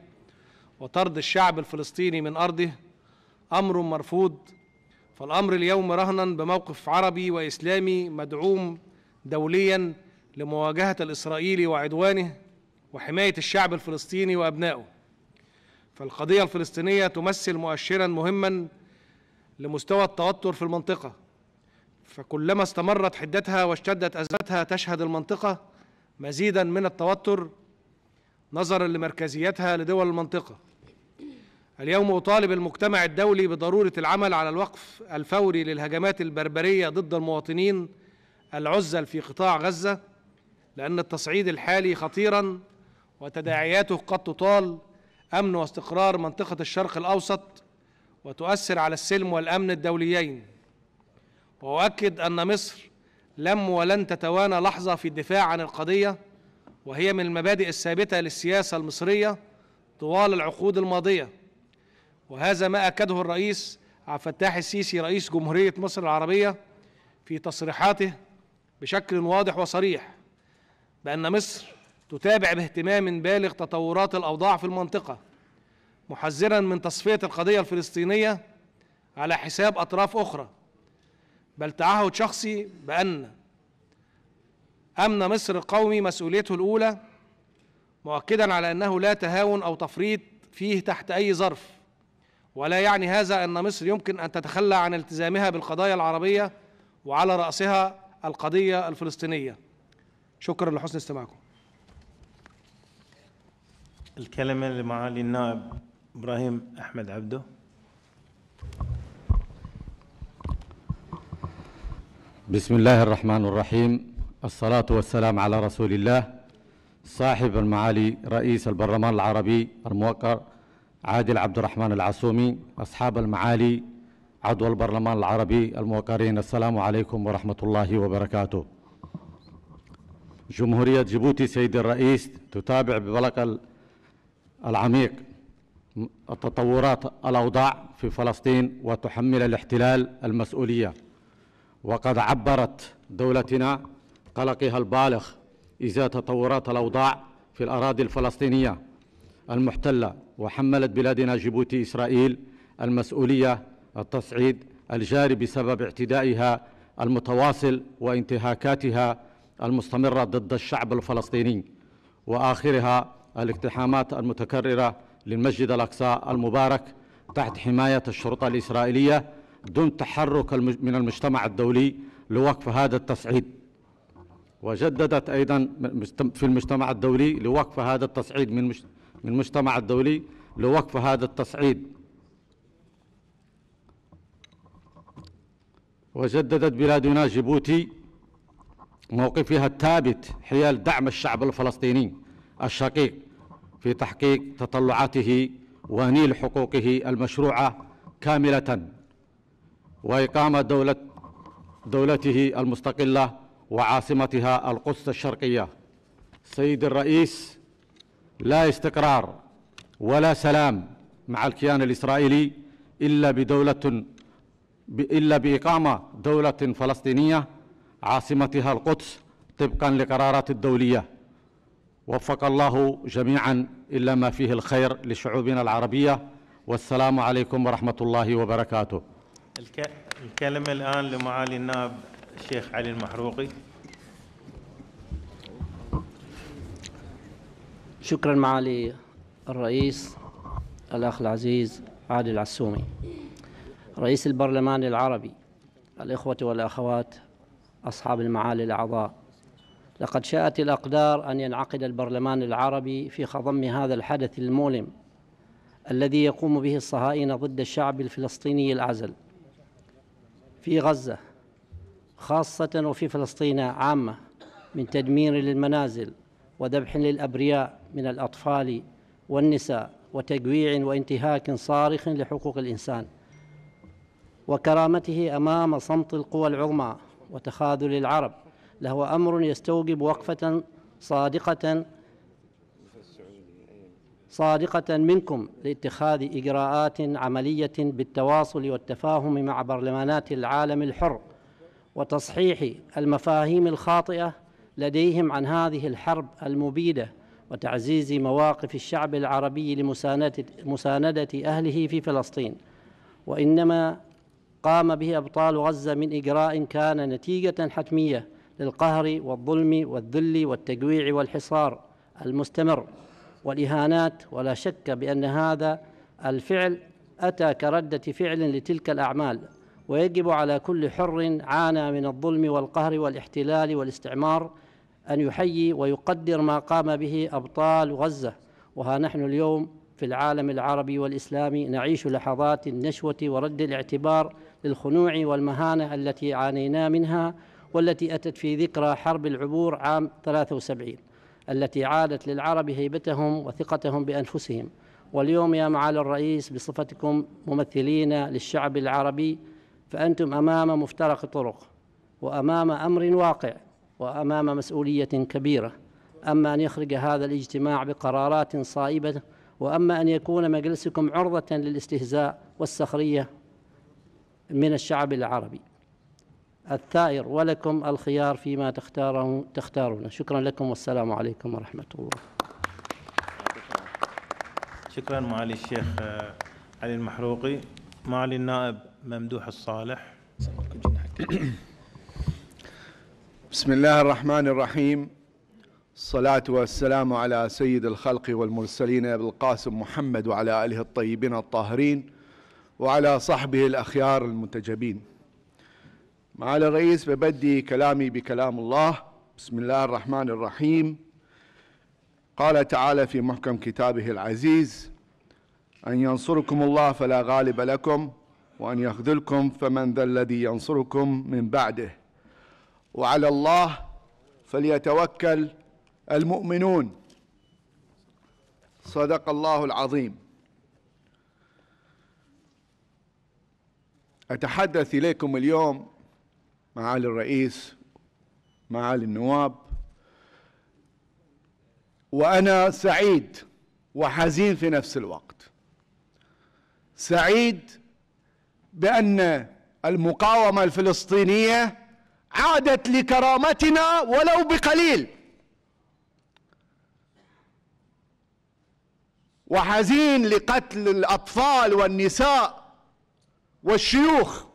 وطرد الشعب الفلسطيني من أرضه أمر مرفوض فالأمر اليوم رهنا بموقف عربي وإسلامي مدعوم دوليا لمواجهة الإسرائيلي وعدوانه وحماية الشعب الفلسطيني وأبنائه فالقضية الفلسطينية تمثل مؤشرا مهما لمستوى التوتر في المنطقة فكلما استمرت حدتها واشتدت أزمتها تشهد المنطقة مزيدا من التوتر نظرا لمركزيتها لدول المنطقة اليوم أطالب المجتمع الدولي بضرورة العمل على الوقف الفوري للهجمات البربرية ضد المواطنين العزل في قطاع غزة لأن التصعيد الحالي خطيرا وتداعياته قد تطال أمن واستقرار منطقة الشرق الأوسط وتؤثر على السلم والأمن الدوليين وأؤكد أن مصر لم ولن تتوانى لحظة في الدفاع عن القضية وهي من المبادئ الثابتة للسياسة المصرية طوال العقود الماضية وهذا ما أكده الرئيس عبد الفتاح السيسي رئيس جمهورية مصر العربية في تصريحاته بشكل واضح وصريح بأن مصر تتابع باهتمام بالغ تطورات الأوضاع في المنطقة محذرا من تصفية القضية الفلسطينية على حساب أطراف أخرى بل تعهد شخصي بأن أمن مصر القومي مسؤوليته الأولى مؤكدا على أنه لا تهاون أو تفريط فيه تحت أي ظرف ولا يعني هذا أن مصر يمكن أن تتخلى عن التزامها بالقضايا العربية وعلى رأسها القضية الفلسطينية شكرا لحسن استماعكم الكلمة لمعالي النائب إبراهيم أحمد عبده بسم الله الرحمن الرحيم الصلاة والسلام على رسول الله صاحب المعالي رئيس البرلمان العربي الموقر عادل عبد الرحمن العصومي أصحاب المعالي عضو البرلمان العربي الموقرين السلام عليكم ورحمة الله وبركاته جمهورية جيبوتي سيد الرئيس تتابع ببلق العميق التطورات الأوضاع في فلسطين وتحمل الاحتلال المسؤولية وقد عبرت دولتنا قلقها البالغ إزاء تطورات الأوضاع في الأراضي الفلسطينية المحتلة وحملت بلادنا جيبوتي إسرائيل المسؤولية التصعيد الجاري بسبب اعتدائها المتواصل وانتهاكاتها المستمرة ضد الشعب الفلسطيني وآخرها الاقتحامات المتكررة للمسجد الأقصى المبارك تحت حماية الشرطة الإسرائيلية دون تحرك من المجتمع الدولي لوقف هذا التصعيد وجددت أيضا في المجتمع الدولي لوقف هذا التصعيد من المجتمع الدولي لوقف هذا التصعيد وجددت بلادنا جيبوتي موقفها الثابت حيال دعم الشعب الفلسطيني الشقيق في تحقيق تطلعاته ونيل حقوقه المشروعة كاملة وإقامة دولة دولته المستقلة وعاصمتها القدس الشرقية سيد الرئيس لا استقرار ولا سلام مع الكيان الإسرائيلي إلا بدولة إلا بإقامة دولة فلسطينية عاصمتها القدس طبقا لقرارات الدولية وفق الله جميعا إلا ما فيه الخير لشعوبنا العربية والسلام عليكم ورحمة الله وبركاته الكلمة الآن لمعالي النائب الشيخ علي المحروقي شكرا معالي الرئيس الأخ العزيز عادل العسومي رئيس البرلمان العربي الإخوة والأخوات أصحاب المعالي الأعضاء لقد شاءت الأقدار أن ينعقد البرلمان العربي في خضم هذا الحدث المؤلم الذي يقوم به الصهاينة ضد الشعب الفلسطيني العزل في غزة خاصة وفي فلسطين عامة من تدمير للمنازل وذبح للأبرياء من الأطفال والنساء وتجويع وانتهاك صارخ لحقوق الإنسان وكرامته أمام صمت القوى العظمى وتخاذل العرب لهو أمر يستوجب وقفة صادقة صادقة منكم لاتخاذ إجراءات عملية بالتواصل والتفاهم مع برلمانات العالم الحر وتصحيح المفاهيم الخاطئة لديهم عن هذه الحرب المبيدة وتعزيز مواقف الشعب العربي لمساندة أهله في فلسطين وإنما قام به أبطال غزة من إجراء كان نتيجة حتمية للقهر والظلم والذل والتجويع والحصار المستمر والإهانات ولا شك بأن هذا الفعل أتى كردة فعل لتلك الأعمال ويجب على كل حر عانى من الظلم والقهر والاحتلال والاستعمار أن يحيي ويقدر ما قام به أبطال غزة وها نحن اليوم في العالم العربي والإسلامي نعيش لحظات النشوة ورد الاعتبار للخنوع والمهانة التي عانينا منها والتي أتت في ذكرى حرب العبور عام 73 التي عادت للعرب هيبتهم وثقتهم بأنفسهم واليوم يا معالي الرئيس بصفتكم ممثلين للشعب العربي فأنتم أمام مفترق طرق وأمام أمر واقع وأمام مسؤولية كبيرة أما أن يخرج هذا الاجتماع بقرارات صائبة وأما أن يكون مجلسكم عرضة للاستهزاء والسخرية من الشعب العربي الثائر ولكم الخيار فيما تختاره تختارونه شكرا لكم والسلام عليكم ورحمة الله شكرا معالي الشيخ آه، علي المحروقي معالي النائب ممدوح الصالح بسم الله الرحمن الرحيم الصلاة والسلام على سيد الخلق والمرسلين أبو القاسم محمد وعلى آله الطيبين الطاهرين وعلى صحبه الأخيار المنتجبين معالي الرئيس ببدي كلامي بكلام الله بسم الله الرحمن الرحيم قال تعالى في محكم كتابه العزيز أن ينصركم الله فلا غالب لكم وأن يخذلكم فمن ذا الذي ينصركم من بعده وعلى الله فليتوكل المؤمنون صدق الله العظيم أتحدث إليكم اليوم معالي الرئيس معالي النواب وأنا سعيد وحزين في نفس الوقت سعيد بأن المقاومة الفلسطينية عادت لكرامتنا ولو بقليل وحزين لقتل الأطفال والنساء والشيوخ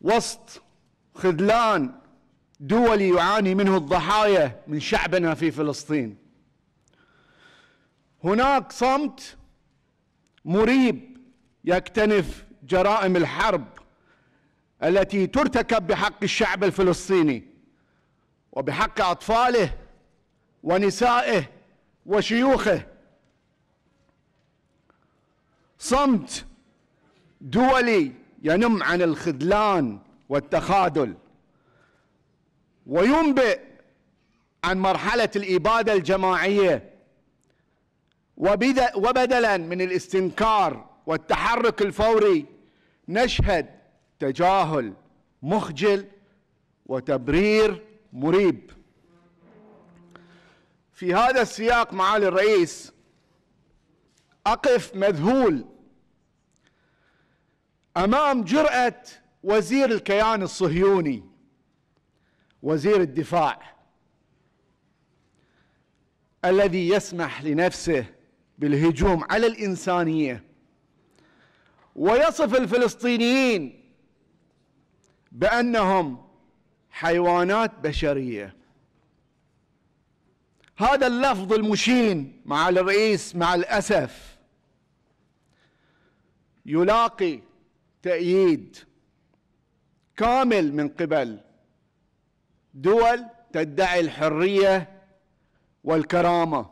وسط خذلان دولي يعاني منه الضحايا من شعبنا في فلسطين هناك صمت مريب يكتنف جرائم الحرب التي ترتكب بحق الشعب الفلسطيني وبحق اطفاله ونسائه وشيوخه صمت دولي ينم عن الخذلان والتخاذل وينبئ عن مرحلة الإبادة الجماعية وبدلا من الاستنكار والتحرك الفوري نشهد تجاهل مخجل وتبرير مريب في هذا السياق معالي الرئيس أقف مذهول امام جراه وزير الكيان الصهيوني وزير الدفاع الذي يسمح لنفسه بالهجوم على الانسانيه ويصف الفلسطينيين بانهم حيوانات بشريه هذا اللفظ المشين مع الرئيس مع الاسف يلاقي تأييد كامل من قبل دول تدعي الحرية والكرامة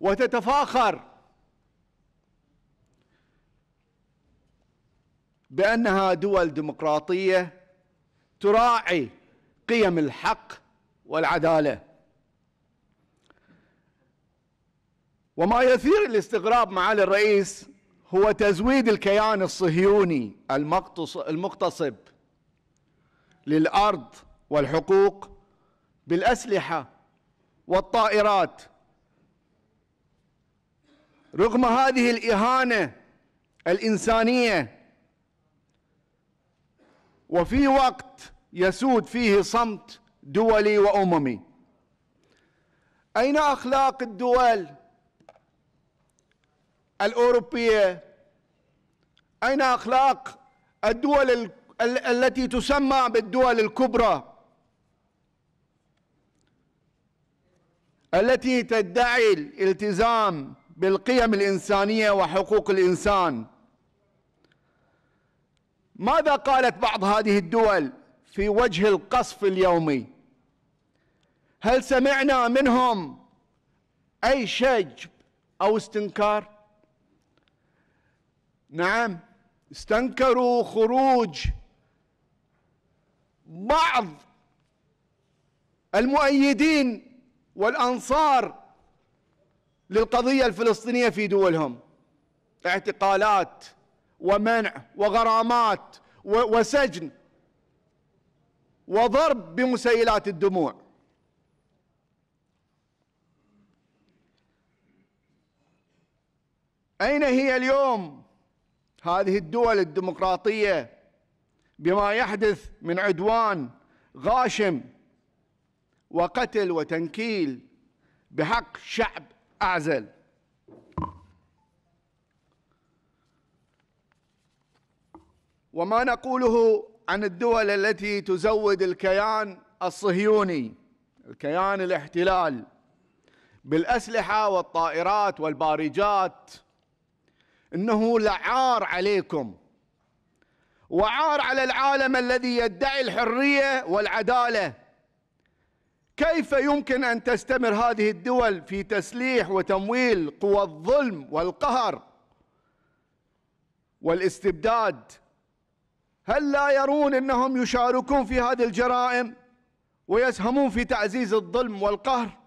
وتتفاخر بأنها دول ديمقراطية تراعي قيم الحق والعدالة وما يثير الاستغراب معالي الرئيس هو تزويد الكيان الصهيوني المقتصب للارض والحقوق بالاسلحه والطائرات رغم هذه الاهانه الانسانيه وفي وقت يسود فيه صمت دولي واممي اين اخلاق الدول الأوروبية أين أخلاق الدول ال ال التي تسمى بالدول الكبرى التي تدعي الالتزام بالقيم الإنسانية وحقوق الإنسان ماذا قالت بعض هذه الدول في وجه القصف اليومي هل سمعنا منهم أي شجب أو استنكار نعم استنكروا خروج بعض المؤيدين والانصار للقضيه الفلسطينيه في دولهم اعتقالات ومنع وغرامات وسجن وضرب بمسيلات الدموع اين هي اليوم هذه الدول الديمقراطيه بما يحدث من عدوان غاشم وقتل وتنكيل بحق شعب اعزل وما نقوله عن الدول التي تزود الكيان الصهيوني الكيان الاحتلال بالاسلحه والطائرات والبارجات انه لعار عليكم وعار على العالم الذي يدعي الحريه والعداله كيف يمكن ان تستمر هذه الدول في تسليح وتمويل قوى الظلم والقهر والاستبداد هل لا يرون انهم يشاركون في هذه الجرائم ويسهمون في تعزيز الظلم والقهر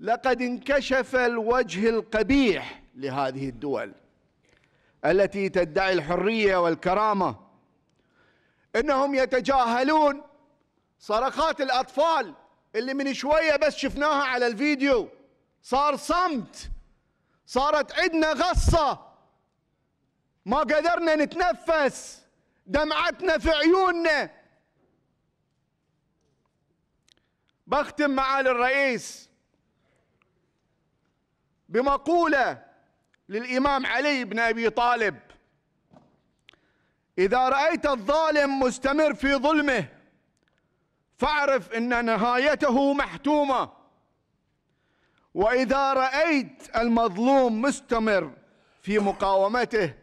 لقد انكشف الوجه القبيح لهذه الدول التي تدعي الحرية والكرامة إنهم يتجاهلون صرخات الأطفال اللي من شوية بس شفناها على الفيديو صار صمت صارت عندنا غصة ما قدرنا نتنفس دمعتنا في عيوننا بختم معالي الرئيس بمقولة للإمام علي بن أبي طالب إذا رأيت الظالم مستمر في ظلمه فاعرف أن نهايته محتومة وإذا رأيت المظلوم مستمر في مقاومته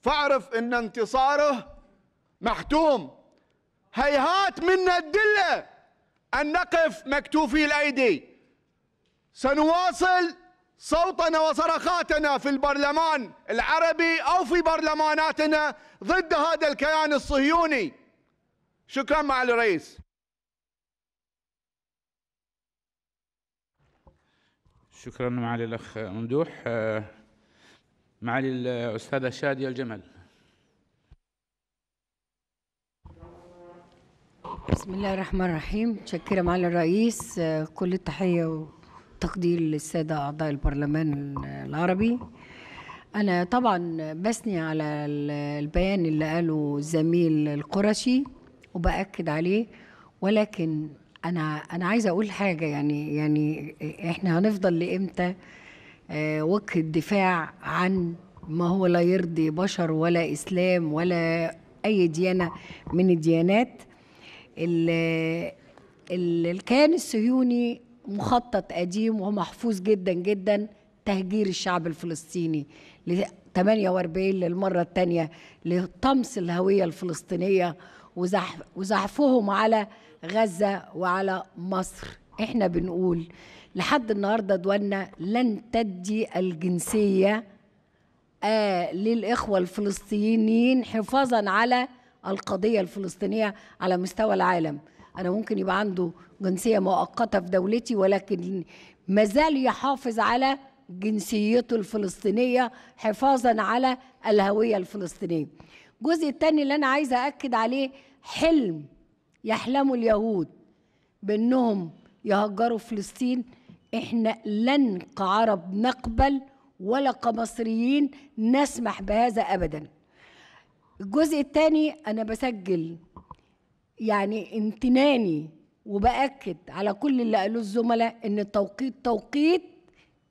فاعرف أن انتصاره محتوم هيهات منا الدلة أن نقف مكتوفي الأيدي سنواصل صوتنا وصرخاتنا في البرلمان العربي او في برلماناتنا ضد هذا الكيان الصهيوني شكرا مع الرئيس شكرا معالي الاخ ممدوح آه، معالي الاستاذه شاديه الجمل بسم الله الرحمن الرحيم شكرا معالي الرئيس آه، كل التحيه تقدير للسادة أعضاء البرلمان العربي أنا طبعا بثني على البيان اللي قاله الزميل القرشي وبأكد عليه ولكن أنا أنا عايزة أقول حاجة يعني يعني إحنا هنفضل لإمتى آه، وجه الدفاع عن ما هو لا يرضي بشر ولا إسلام ولا أي ديانة من الديانات الكيان الصهيوني مخطط قديم ومحفوظ جدا جدا تهجير الشعب الفلسطيني ل 48 للمرة الثانية لطمس الهوية الفلسطينية وزحف وزحفهم على غزة وعلى مصر احنا بنقول لحد النهاردة دولنا لن تدي الجنسية آه للإخوة الفلسطينيين حفاظا على القضية الفلسطينية على مستوى العالم أنا ممكن يبقى عنده جنسية مؤقتة في دولتي ولكن ما زال يحافظ على جنسيته الفلسطينية حفاظا على الهوية الفلسطينية الجزء الثاني اللي أنا عايزة أكد عليه حلم يحلمه اليهود بأنهم يهجروا فلسطين إحنا لن كعرب نقبل ولا كمصريين نسمح بهذا أبدا الجزء الثاني أنا بسجل يعني امتناني وبأكد على كل اللي قالوه الزملاء إن التوقيت توقيت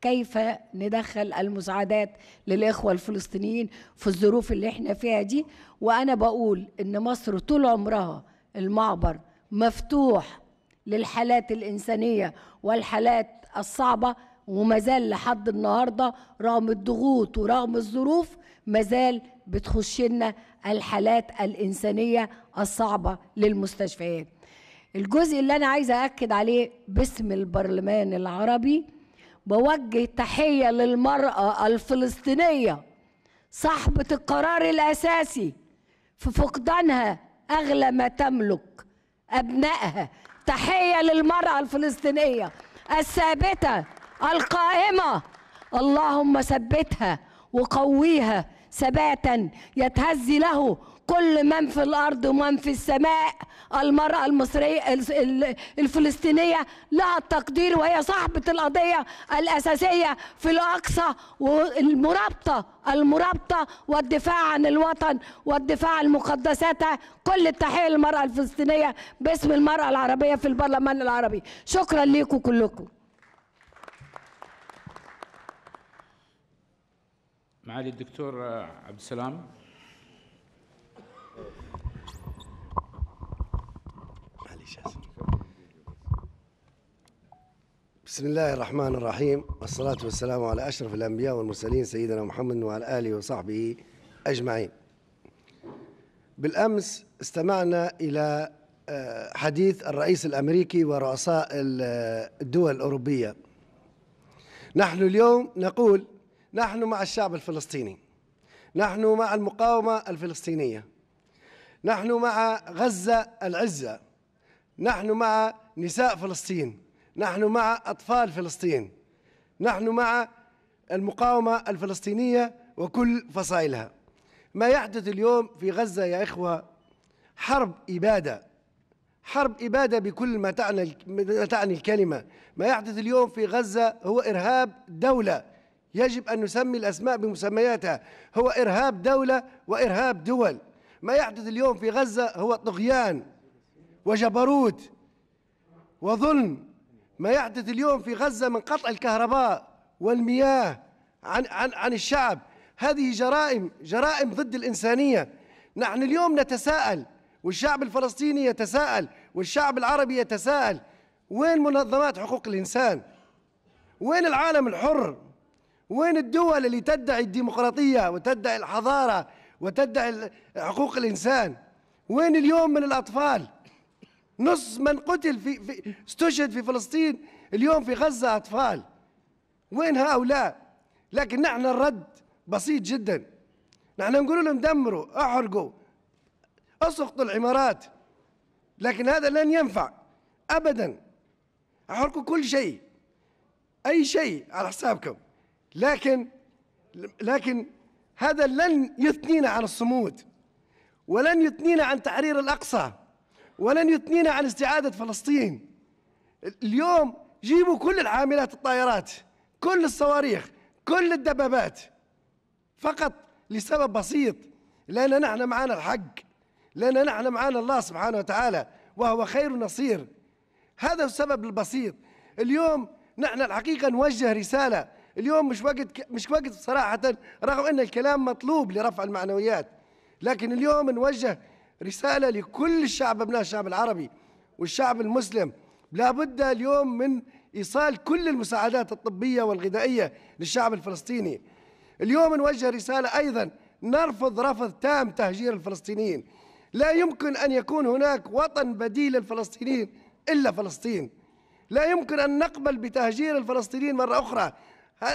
كيف ندخل المساعدات للإخوة الفلسطينيين في الظروف اللي احنا فيها دي وأنا بقول إن مصر طول عمرها المعبر مفتوح للحالات الإنسانية والحالات الصعبة وما زال لحد النهاردة رغم الضغوط ورغم الظروف ما زال بتخش لنا الحالات الإنسانية الصعبة للمستشفيات الجزء اللي انا عايزه اكد عليه باسم البرلمان العربي بوجه تحيه للمراه الفلسطينيه صاحبه القرار الاساسي في فقدانها اغلى ما تملك ابنائها تحيه للمراه الفلسطينيه الثابته القائمه اللهم ثبتها وقويها ثباتا يتهز له كل من في الارض ومن في السماء المراه المصريه الفلسطينيه لها التقدير وهي صاحبه القضيه الاساسيه في الاقصى والمرابطه المرابطه والدفاع عن الوطن والدفاع عن مقدساتها كل التحيه للمراه الفلسطينيه باسم المراه العربيه في البرلمان العربي شكرا ليكم كلكم معالي الدكتور عبد السلام بسم الله الرحمن الرحيم والصلاة والسلام على أشرف الأنبياء والمرسلين سيدنا محمد وعلى آله وصحبه أجمعين بالأمس استمعنا إلى آه، حديث الرئيس الأمريكي ورؤساء آه، الدول الأوروبية نحن اليوم نقول نحن مع الشعب الفلسطيني نحن مع المقاومة الفلسطينية نحن مع غزة العزة نحن مع نساء فلسطين نحن مع أطفال فلسطين نحن مع المقاومة الفلسطينية وكل فصائلها ما يحدث اليوم في غزة يا إخوة حرب إبادة حرب إبادة بكل ما تعني, تعني الكلمة ما يحدث اليوم في غزة هو إرهاب دولة يجب أن نسمي الأسماء بمسمياتها هو إرهاب دولة وإرهاب دول ما يحدث اليوم في غزة هو طغيان وجبروت وظلم ما يحدث اليوم في غزة من قطع الكهرباء والمياه عن, عن, عن الشعب هذه جرائم جرائم ضد الإنسانية نحن اليوم نتساءل والشعب الفلسطيني يتساءل والشعب العربي يتساءل وين منظمات حقوق الإنسان وين العالم الحر وين الدول اللي تدعي الديمقراطية وتدعي الحضارة وتدعي حقوق الإنسان وين اليوم من الأطفال نص من قتل في, في استشهد في فلسطين اليوم في غزة أطفال وين هؤلاء لكن نحن الرد بسيط جدا نحن نقول لهم دمروا احرقوا اسقطوا العمارات لكن هذا لن ينفع ابدا احرقوا كل شيء اي شيء على حسابكم لكن لكن هذا لن يثنينا عن الصمود ولن يثنينا عن تحرير الاقصى ولن يثنينا عن استعادة فلسطين اليوم جيبوا كل العاملات الطائرات كل الصواريخ كل الدبابات فقط لسبب بسيط لأن نحن معنا الحق لأن نحن معنا الله سبحانه وتعالى وهو خير نصير هذا السبب البسيط اليوم نحن الحقيقة نوجه رسالة اليوم مش وقت مش وقت صراحة رغم أن الكلام مطلوب لرفع المعنويات لكن اليوم نوجه رسالة لكل الشعب أبناء الشعب العربي والشعب المسلم لا بد اليوم من إيصال كل المساعدات الطبية والغذائية للشعب الفلسطيني اليوم نوجه رسالة أيضا نرفض رفض تام تهجير الفلسطينيين لا يمكن أن يكون هناك وطن بديل للفلسطينيين إلا فلسطين لا يمكن أن نقبل بتهجير الفلسطينيين مرة أخرى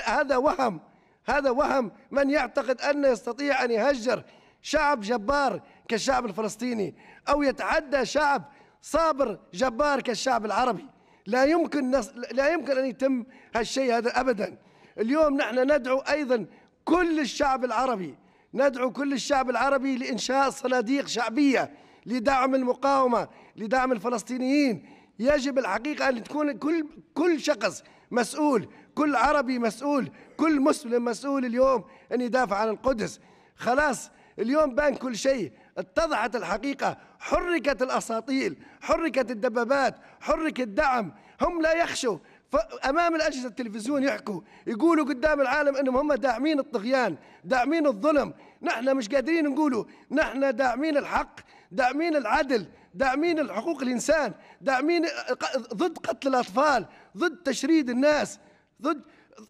هذا وهم هذا وهم من يعتقد أنه يستطيع أن يهجر شعب جبار كالشعب الفلسطيني أو يتعدى شعب صابر جبار كالشعب العربي لا يمكن نص... لا يمكن أن يتم هالشيء هذا أبدا اليوم نحن ندعو أيضا كل الشعب العربي ندعو كل الشعب العربي لإنشاء صناديق شعبية لدعم المقاومة لدعم الفلسطينيين يجب الحقيقة أن تكون كل كل شخص مسؤول كل عربي مسؤول كل مسلم مسؤول اليوم أن يدافع عن القدس خلاص اليوم بان كل شيء اتضحت الحقيقة حركت الأساطيل حركت الدبابات حرك الدعم هم لا يخشوا امام الاجهزه التلفزيون يحكوا يقولوا قدام العالم انهم هم داعمين الطغيان داعمين الظلم نحن مش قادرين نقولوا نحن داعمين الحق داعمين العدل داعمين الحقوق الانسان داعمين ضد قتل الاطفال ضد تشريد الناس ضد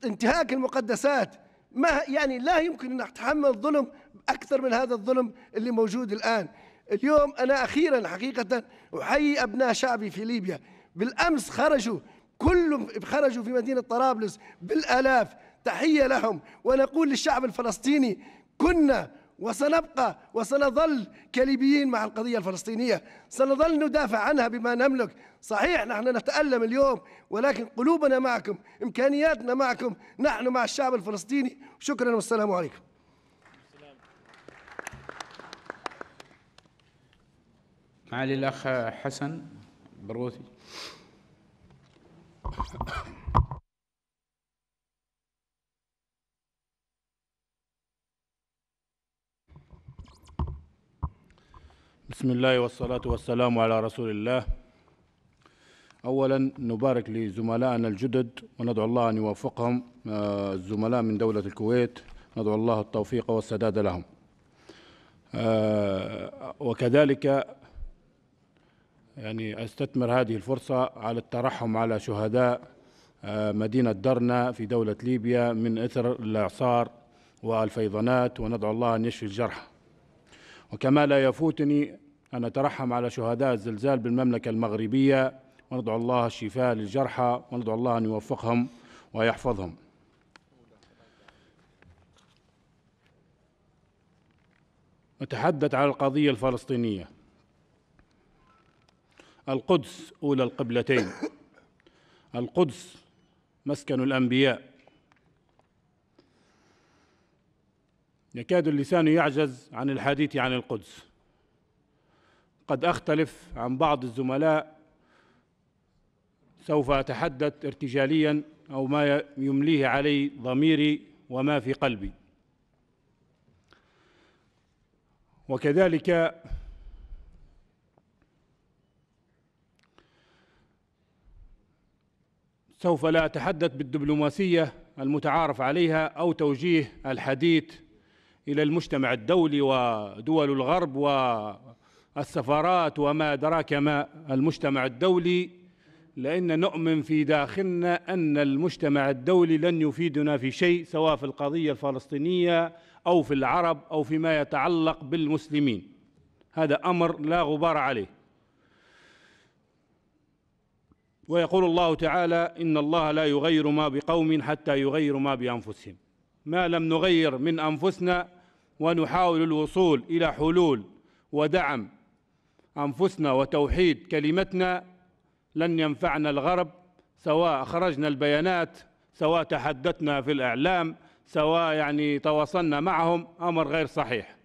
انتهاك المقدسات ما يعني لا يمكن ان نتحمل ظلم اكثر من هذا الظلم اللي موجود الان اليوم انا اخيرا حقيقه احيي ابناء شعبي في ليبيا بالامس خرجوا كلهم خرجوا في مدينه طرابلس بالالاف تحيه لهم ونقول للشعب الفلسطيني كنا وسنبقى وسنظل كليبيين مع القضية الفلسطينية سنظل ندافع عنها بما نملك صحيح نحن نتألم اليوم ولكن قلوبنا معكم إمكانياتنا معكم نحن مع الشعب الفلسطيني شكرا والسلام عليكم معالي الأخ حسن بروثي بسم الله والصلاة والسلام على رسول الله أولا نبارك لزملائنا الجدد وندعو الله أن يوفقهم آه، الزملاء من دولة الكويت ندعو الله التوفيق والسداد لهم آه، وكذلك يعني استثمر هذه الفرصة على الترحم على شهداء آه، مدينة درنا في دولة ليبيا من إثر الإعصار والفيضانات وندعو الله أن يشفي الجرحى وكما لا يفوتني أن أترحم على شهداء الزلزال بالمملكة المغربية وندعو الله الشفاء للجرحى وندعو الله أن يوفقهم ويحفظهم نتحدث عن القضية الفلسطينية القدس أولى القبلتين القدس مسكن الأنبياء يكاد اللسان يعجز عن الحديث عن القدس قد أختلف عن بعض الزملاء سوف أتحدث ارتجاليا أو ما يمليه علي ضميري وما في قلبي وكذلك سوف لا أتحدث بالدبلوماسية المتعارف عليها أو توجيه الحديث إلى المجتمع الدولي ودول الغرب والسفارات وما أدراك ما المجتمع الدولي لأن نؤمن في داخلنا أن المجتمع الدولي لن يفيدنا في شيء سواء في القضية الفلسطينية أو في العرب أو فيما يتعلق بالمسلمين هذا أمر لا غبار عليه ويقول الله تعالى ان الله لا يغير ما بقوم حتى يغيروا ما بانفسهم ما لم نغير من انفسنا ونحاول الوصول الى حلول ودعم انفسنا وتوحيد كلمتنا لن ينفعنا الغرب سواء خرجنا البيانات سواء تحدثنا في الاعلام سواء يعني تواصلنا معهم امر غير صحيح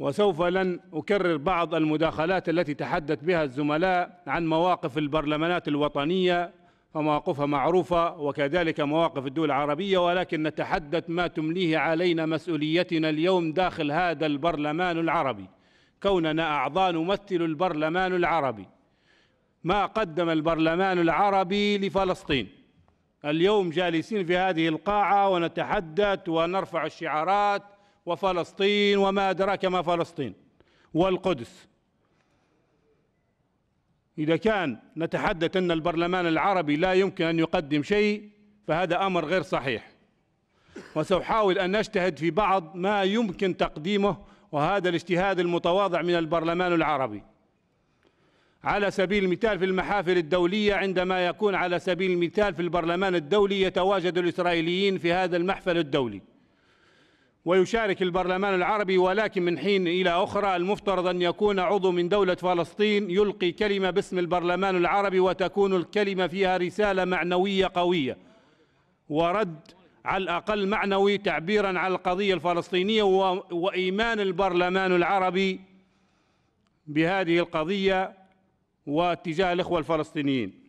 وسوف لن أكرر بعض المداخلات التي تحدث بها الزملاء عن مواقف البرلمانات الوطنية فمواقفها معروفة وكذلك مواقف الدول العربية ولكن نتحدث ما تمليه علينا مسؤوليتنا اليوم داخل هذا البرلمان العربي كوننا أعضاء نمثل البرلمان العربي ما قدم البرلمان العربي لفلسطين اليوم جالسين في هذه القاعة ونتحدث ونرفع الشعارات وفلسطين وما أدراك ما فلسطين والقدس إذا كان نتحدث أن البرلمان العربي لا يمكن أن يقدم شيء فهذا أمر غير صحيح وسأحاول أن أجتهد في بعض ما يمكن تقديمه وهذا الاجتهاد المتواضع من البرلمان العربي على سبيل المثال في المحافل الدولية عندما يكون على سبيل المثال في البرلمان الدولي يتواجد الإسرائيليين في هذا المحفل الدولي ويشارك البرلمان العربي ولكن من حين إلى أخرى المفترض أن يكون عضو من دولة فلسطين يلقي كلمة باسم البرلمان العربي وتكون الكلمة فيها رسالة معنوية قوية ورد على الأقل معنوي تعبيرا عن القضية الفلسطينية وإيمان البرلمان العربي بهذه القضية واتجاه الإخوة الفلسطينيين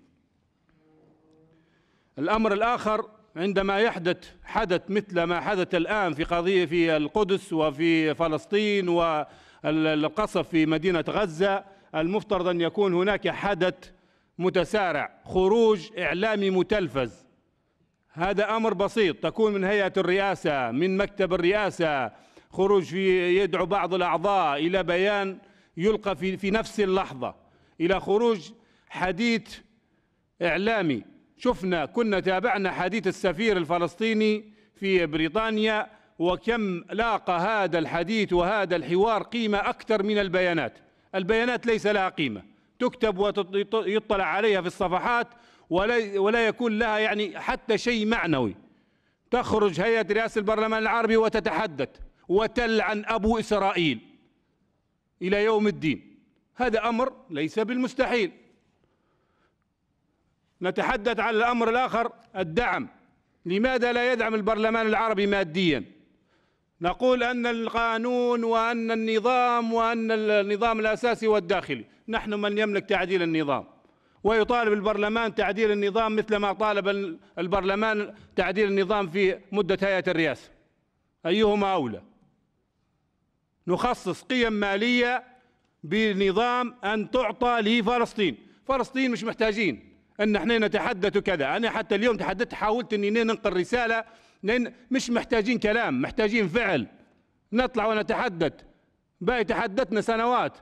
الأمر الآخر عندما يحدث حدث مثل ما حدث الآن في قضية في القدس وفي فلسطين والقصف في مدينة غزة المفترض أن يكون هناك حدث متسارع خروج إعلامي متلفز هذا أمر بسيط تكون من هيئة الرئاسة من مكتب الرئاسة خروج في يدعو بعض الأعضاء إلى بيان يلقى في, في نفس اللحظة إلى خروج حديث إعلامي شفنا كنا تابعنا حديث السفير الفلسطيني في بريطانيا وكم لاقى هذا الحديث وهذا الحوار قيمة أكثر من البيانات البيانات ليس لها قيمة تكتب ويطلع عليها في الصفحات ولا, ولا يكون لها يعني حتى شيء معنوي تخرج هيئة رئاسة البرلمان العربي وتتحدث وتلعن أبو إسرائيل إلى يوم الدين هذا أمر ليس بالمستحيل نتحدث عن الأمر الآخر الدعم لماذا لا يدعم البرلمان العربي ماديا نقول أن القانون وأن النظام وأن النظام الأساسي والداخلي نحن من يملك تعديل النظام ويطالب البرلمان تعديل النظام مثل ما طالب البرلمان تعديل النظام في مدة هيئة الرئاسة أيهما أولى نخصص قيم مالية بنظام أن تعطى لفلسطين فلسطين مش محتاجين ان احنا نتحدث كذا انا حتى اليوم تحدثت حاولت اني ننقل رساله لان مش محتاجين كلام محتاجين فعل نطلع ونتحدث باقي تحدثنا سنوات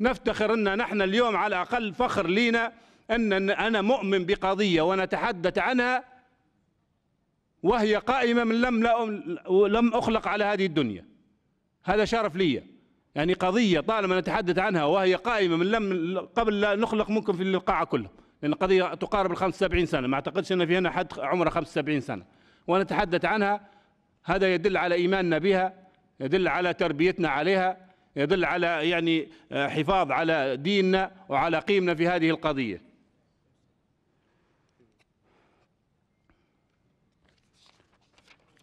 نفتخر ان نحن اليوم على الاقل فخر لينا ان انا مؤمن بقضيه ونتحدث عنها وهي قائمه من لم لم اخلق على هذه الدنيا هذا شرف لي يعني قضيه طالما نتحدث عنها وهي قائمه من لم قبل لا نخلق منكم في القاعه كلها لأن القضية تقارب ال 75 سنة ما أعتقدش أن في هنا حد عمره 75 سنة ونتحدث عنها هذا يدل على إيماننا بها يدل على تربيتنا عليها يدل على يعني آه، حفاظ على ديننا وعلى قيمنا في هذه القضية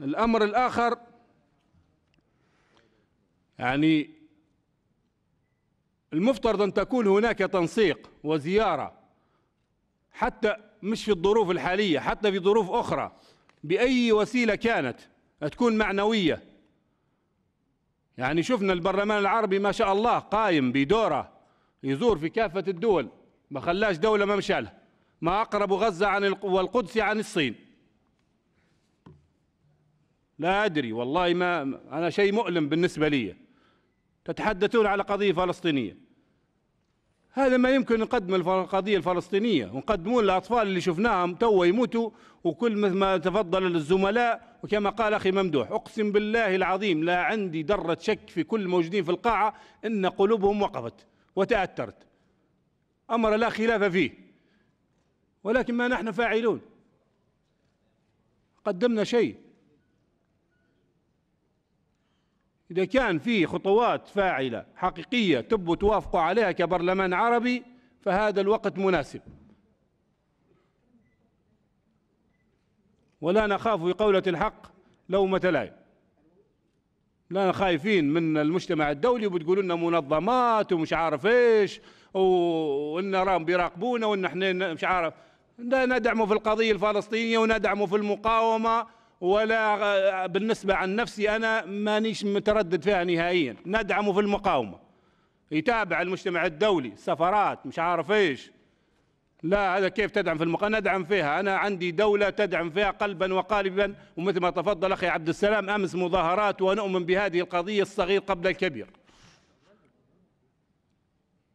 الأمر الآخر يعني المفترض أن تكون هناك تنسيق وزيارة حتى مش في الظروف الحالية حتى في ظروف أخرى بأي وسيلة كانت تكون معنوية يعني شفنا البرلمان العربي ما شاء الله قايم بدوره يزور في كافة الدول ما خلاش دولة ما مشالها ما أقرب غزة عن والقدس عن الصين لا أدري والله ما أنا شيء مؤلم بالنسبة لي تتحدثون على قضية فلسطينية هذا ما يمكن نقدم القضيه الفلسطينيه ونقدموا للاطفال اللي شفناهم تو يموتوا وكل ما تفضل الزملاء وكما قال اخي ممدوح اقسم بالله العظيم لا عندي ذره شك في كل الموجودين في القاعه ان قلوبهم وقفت وتاثرت امر لا خلاف فيه ولكن ما نحن فاعلون قدمنا شيء إذا كان في خطوات فاعلة حقيقية تبوا توافقوا عليها كبرلمان عربي فهذا الوقت مناسب ولا نخاف بقولة الحق لومة لائم لا خايفين من المجتمع الدولي وبتقولوا لنا منظمات ومش عارف ايش وان راهم بيراقبونا وان احنا مش عارف ندعمه في القضية الفلسطينية وندعمه في المقاومة ولا آه، بالنسبة عن نفسي أنا مانيش متردد فيها نهائيا ندعمه في المقاومة يتابع المجتمع الدولي سفرات مش عارف ايش لا هذا كيف تدعم في المقاومة ندعم فيها أنا عندي دولة تدعم فيها قلبا وقالبا ومثل ما تفضل أخي عبد السلام أمس مظاهرات ونؤمن بهذه القضية الصغير قبل الكبير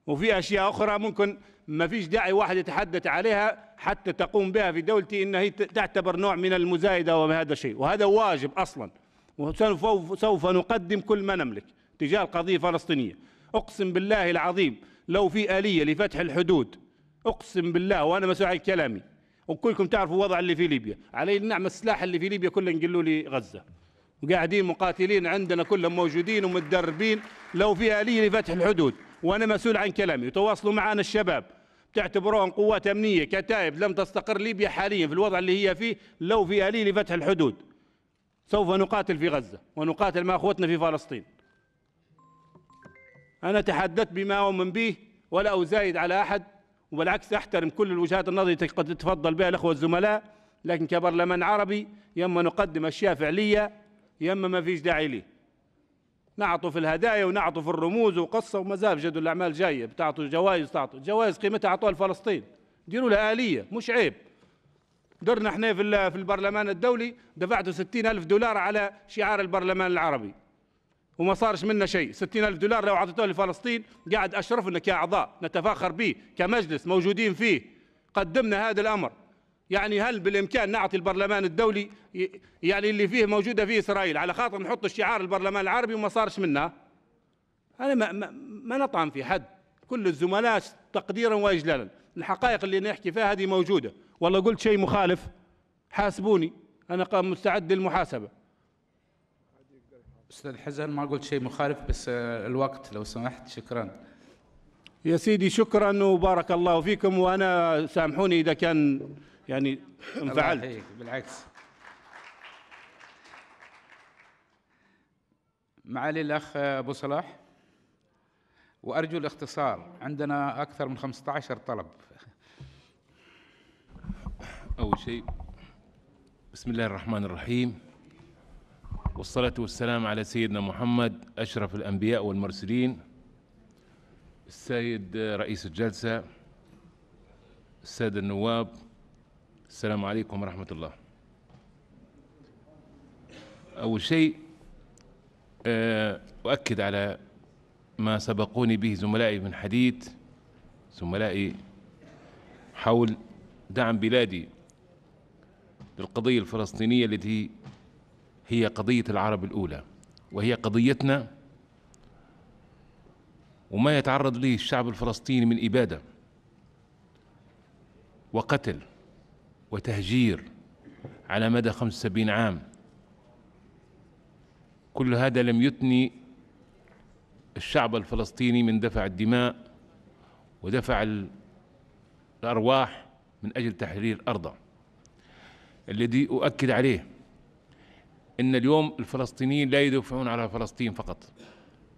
وفي أشياء أخرى ممكن ما فيش داعي واحد يتحدث عليها حتى تقوم بها في دولتي إن هي تعتبر نوع من المزايدة وهذا شيء وهذا واجب أصلا وسوف نقدم كل ما نملك تجاه القضية الفلسطينية أقسم بالله العظيم لو في آلية لفتح الحدود أقسم بالله وأنا مسؤول عن كلامي وكلكم تعرفوا الوضع اللي في ليبيا علي نعم السلاح اللي في ليبيا كله نقلوا لي غزة وقاعدين مقاتلين عندنا كلهم موجودين ومتدربين لو في آلية لفتح الحدود وأنا مسؤول عن كلامي وتواصلوا معنا الشباب تعتبروهم قوات أمنية كتائب لم تستقر ليبيا حاليا في الوضع اللي هي فيه لو في آلي لفتح الحدود سوف نقاتل في غزة ونقاتل مع أخوتنا في فلسطين أنا تحدثت بما أؤمن به ولا أزايد على أحد وبالعكس أحترم كل الوجهات النظر التي قد تفضل بها الأخوة الزملاء لكن كبرلمان عربي يما نقدم أشياء فعلية يما ما فيش داعي ليه نعطوا في الهدايا ونعطوا في الرموز وقصة ومازال جدول الأعمال جاية بتعطوا جوائز تعطوا جوائز قيمتها أعطوها لفلسطين ديروا لها آلية مش عيب درنا احنا في في البرلمان الدولي دفعتوا ستين ألف دولار على شعار البرلمان العربي وما صارش منا شيء ستين ألف دولار لو أعطيتوه لفلسطين قاعد أشرفنا كأعضاء نتفاخر به كمجلس موجودين فيه قدمنا هذا الأمر يعني هل بالامكان نعطي البرلمان الدولي يعني اللي فيه موجوده فيه اسرائيل على خاطر نحط الشعار البرلمان العربي وما صارش منا انا ما, ما, ما نطعن في حد كل الزملاء تقديرا واجلالا الحقائق اللي نحكي فيها هذه موجوده والله قلت شيء مخالف حاسبوني انا مستعد للمحاسبه استاذ حزن ما قلت شيء مخالف بس آه، الوقت لو سمحت شكرا يا سيدي شكرا وبارك الله فيكم وانا سامحوني اذا كان يعني انفعلت بالعكس معالي الأخ أبو صلاح وأرجو الاختصار عندنا أكثر من 15 طلب أول شيء بسم الله الرحمن الرحيم والصلاة والسلام على سيدنا محمد أشرف الأنبياء والمرسلين السيد رئيس الجلسة السادة النواب السلام عليكم ورحمة الله أول شيء آه، أؤكد على ما سبقوني به زملائي من حديث زملائي حول دعم بلادي للقضية الفلسطينية التي هي قضية العرب الأولى وهي قضيتنا وما يتعرض له الشعب الفلسطيني من إبادة وقتل وتهجير على مدى 75 عام كل هذا لم يتني الشعب الفلسطيني من دفع الدماء ودفع الأرواح من أجل تحرير أرضه الذي أؤكد عليه إن اليوم الفلسطينيين لا يدافعون على فلسطين فقط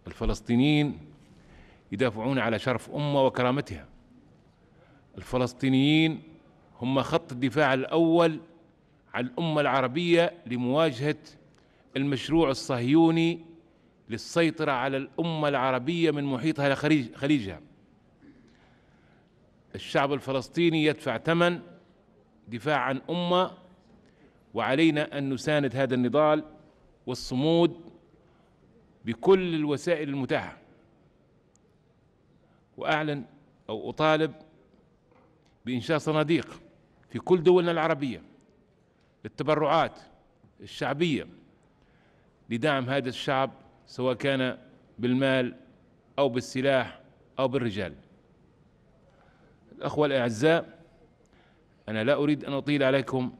الفلسطينيين يدافعون على شرف أمة وكرامتها الفلسطينيين هم خط الدفاع الأول على الأمة العربية لمواجهة المشروع الصهيوني للسيطرة على الأمة العربية من محيطها إلى خليجها الشعب الفلسطيني يدفع ثمن دفاع عن أمة وعلينا أن نساند هذا النضال والصمود بكل الوسائل المتاحة وأعلن أو أطالب بإنشاء صناديق في كل دولنا العربية للتبرعات الشعبية لدعم هذا الشعب سواء كان بالمال أو بالسلاح أو بالرجال الأخوة الأعزاء أنا لا أريد أن أطيل عليكم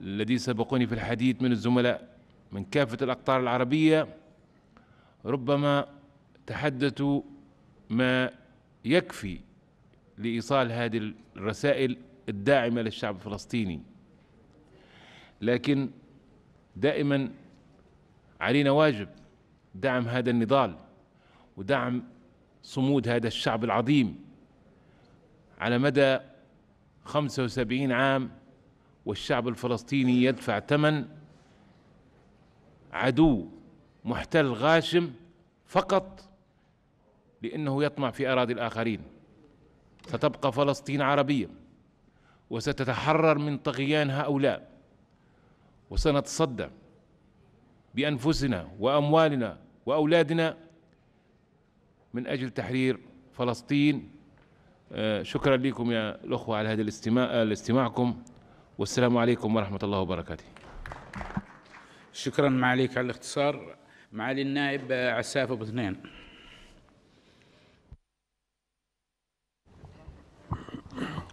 الذي سبقوني في الحديث من الزملاء من كافة الأقطار العربية ربما تحدثوا ما يكفي لإيصال هذه الرسائل الداعمة للشعب الفلسطيني لكن دائما علينا واجب دعم هذا النضال ودعم صمود هذا الشعب العظيم على مدى 75 عام والشعب الفلسطيني يدفع ثمن عدو محتل غاشم فقط لأنه يطمع في أراضي الآخرين ستبقى فلسطين عربية وستتحرر من طغيان هؤلاء وسنتصدى بانفسنا واموالنا واولادنا من اجل تحرير فلسطين آه، شكرا لكم يا الاخوه على هذا الاستماع آه، لاستماعكم والسلام عليكم ورحمه الله وبركاته شكرا معاليك على الاختصار معالي النائب عساف ابو اثنين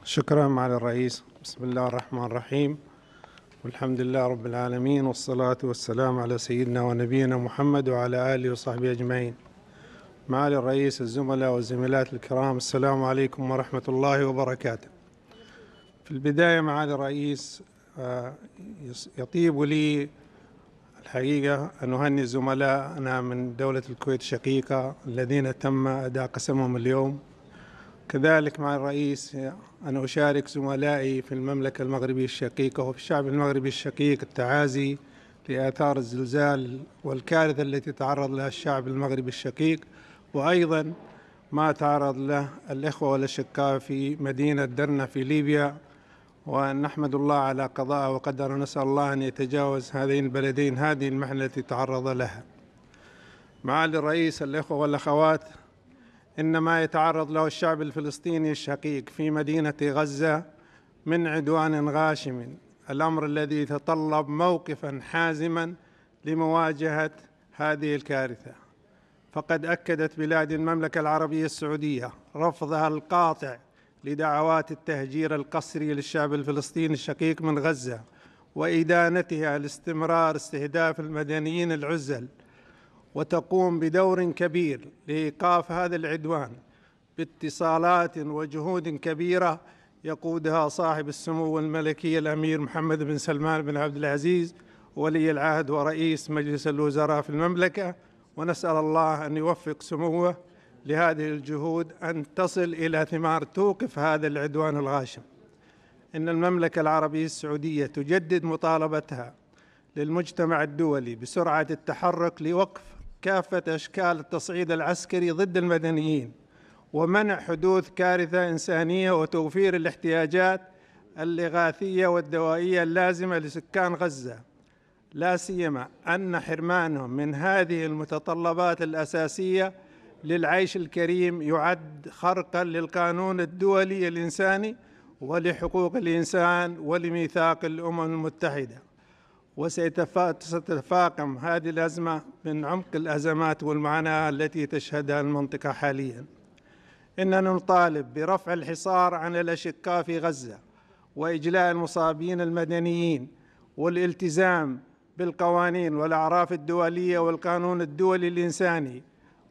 شكرا معالي الرئيس بسم الله الرحمن الرحيم والحمد لله رب العالمين والصلاة والسلام على سيدنا ونبينا محمد وعلى آله وصحبه أجمعين معالي الرئيس الزملاء والزميلات الكرام السلام عليكم ورحمة الله وبركاته في البداية معالي الرئيس آه، يطيب لي الحقيقة أن أهني زملائنا من دولة الكويت الشقيقة الذين تم أداء قسمهم اليوم كذلك مع الرئيس أنا أشارك زملائي في المملكة المغربية الشقيقة وفي الشعب المغربي الشقيق التعازي لآثار الزلزال والكارثة التي تعرض لها الشعب المغربي الشقيق وأيضا ما تعرض له الإخوة والأشقاء في مدينة درنا في ليبيا ونحمد الله على قضاء وقدر نسأل الله أن يتجاوز هذين البلدين هذه المحنة التي تعرض لها معالي الرئيس الإخوة والأخوات ان ما يتعرض له الشعب الفلسطيني الشقيق في مدينة غزة من عدوان غاشم الأمر الذي يتطلب موقفا حازما لمواجهة هذه الكارثة فقد أكدت بلاد المملكة العربية السعودية رفضها القاطع لدعوات التهجير القسري للشعب الفلسطيني الشقيق من غزة وإدانتها لاستمرار استهداف المدنيين العزل وتقوم بدور كبير لايقاف هذا العدوان باتصالات وجهود كبيره يقودها صاحب السمو الملكي الامير محمد بن سلمان بن عبد العزيز ولي العهد ورئيس مجلس الوزراء في المملكه ونسال الله ان يوفق سموه لهذه الجهود ان تصل الى ثمار توقف هذا العدوان الغاشم. ان المملكه العربيه السعوديه تجدد مطالبتها للمجتمع الدولي بسرعه التحرك لوقف كافة أشكال التصعيد العسكري ضد المدنيين ومنع حدوث كارثة إنسانية وتوفير الاحتياجات الإغاثية والدوائية اللازمة لسكان غزة لا سيما أن حرمانهم من هذه المتطلبات الأساسية للعيش الكريم يعد خرقا للقانون الدولي الإنساني ولحقوق الإنسان ولميثاق الأمم المتحدة وستتفاقم هذه الأزمة من عمق الأزمات والمعاناة التي تشهدها المنطقة حاليا إننا نطالب برفع الحصار عن الأشقاء في غزة وإجلاء المصابين المدنيين والالتزام بالقوانين والأعراف الدولية والقانون الدولي الإنساني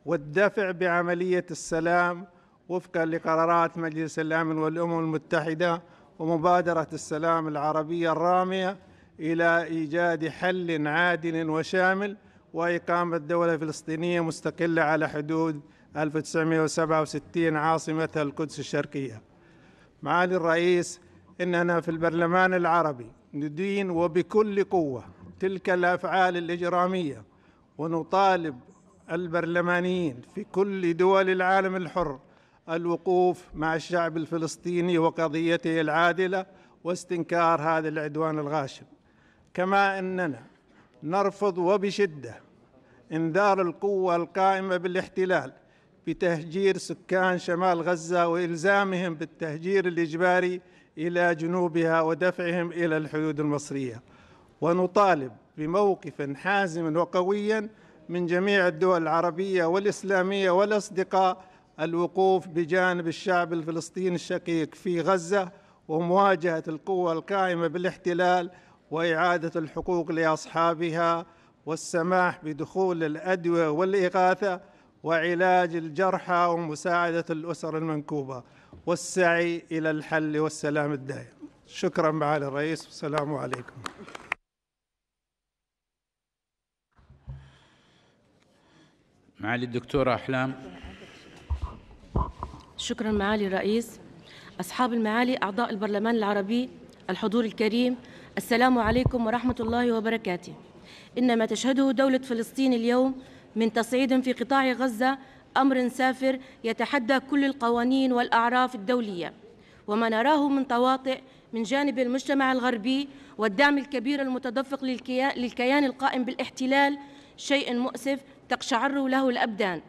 والدفع بعملية السلام وفقا لقرارات مجلس الأمن والأمم المتحدة ومبادرة السلام العربية الرامية الى ايجاد حل عادل وشامل واقامه دوله فلسطينيه مستقله على حدود 1967 عاصمتها القدس الشرقيه. معالي الرئيس اننا في البرلمان العربي ندين وبكل قوه تلك الافعال الاجراميه ونطالب البرلمانيين في كل دول العالم الحر الوقوف مع الشعب الفلسطيني وقضيته العادله واستنكار هذا العدوان الغاشم كما اننا نرفض وبشده انذار القوه القائمه بالاحتلال بتهجير سكان شمال غزه والزامهم بالتهجير الاجباري الى جنوبها ودفعهم الى الحدود المصريه ونطالب بموقف حازم وقويا من جميع الدول العربيه والاسلاميه والاصدقاء الوقوف بجانب الشعب الفلسطيني الشقيق في غزه ومواجهه القوه القائمه بالاحتلال واعاده الحقوق لاصحابها والسماح بدخول الادويه والاغاثه وعلاج الجرحى ومساعده الاسر المنكوبه والسعي الى الحل والسلام الدائم شكرا معالي الرئيس والسلام عليكم معالي الدكتورة أحلام شكرا معالي الرئيس أصحاب المعالي أعضاء البرلمان العربي الحضور الكريم السلام عليكم ورحمة الله وبركاته إن ما تشهده دولة فلسطين اليوم من تصعيد في قطاع غزة أمر سافر يتحدى كل القوانين والأعراف الدولية وما نراه من طواطئ من جانب المجتمع الغربي والدعم الكبير المتدفق للكيان القائم بالاحتلال شيء مؤسف تقشعر له الأبدان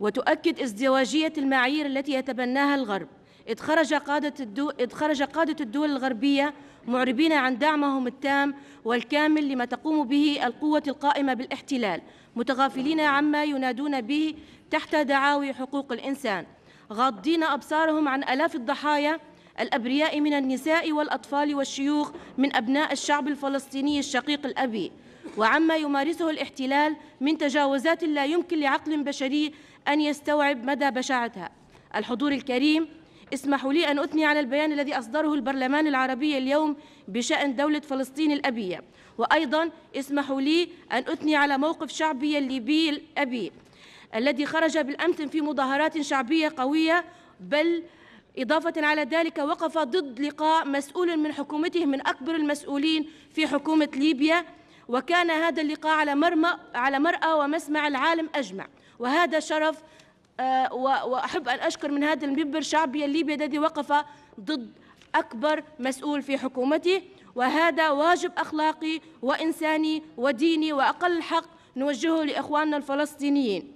وتؤكد ازدواجية المعايير التي يتبناها الغرب إذ خرج قادة, الدو... إذ خرج قادة الدول الغربية معربين عن دعمهم التام والكامل لما تقوم به القوة القائمة بالاحتلال متغافلين عما ينادون به تحت دعاوي حقوق الإنسان غاضين أبصارهم عن ألاف الضحايا الأبرياء من النساء والأطفال والشيوخ من أبناء الشعب الفلسطيني الشقيق الأبي وعما يمارسه الاحتلال من تجاوزات لا يمكن لعقل بشري أن يستوعب مدى بشاعتها الحضور الكريم اسمحوا لي أن أثني على البيان الذي أصدره البرلمان العربي اليوم بشأن دولة فلسطين الأبية وأيضا اسمحوا لي أن أثني على موقف شعبي الليبي الأبي الذي خرج بالأمس في مظاهرات شعبية قوية بل إضافة على ذلك وقف ضد لقاء مسؤول من حكومته من أكبر المسؤولين في حكومة ليبيا وكان هذا اللقاء على مرمى على مرأى ومسمع العالم أجمع وهذا شرف آه، وأحب أن أشكر من هذا المنبر شعبي الليبي الذي وقف ضد أكبر مسؤول في حكومته وهذا واجب أخلاقي وإنساني وديني وأقل حق نوجهه لإخواننا الفلسطينيين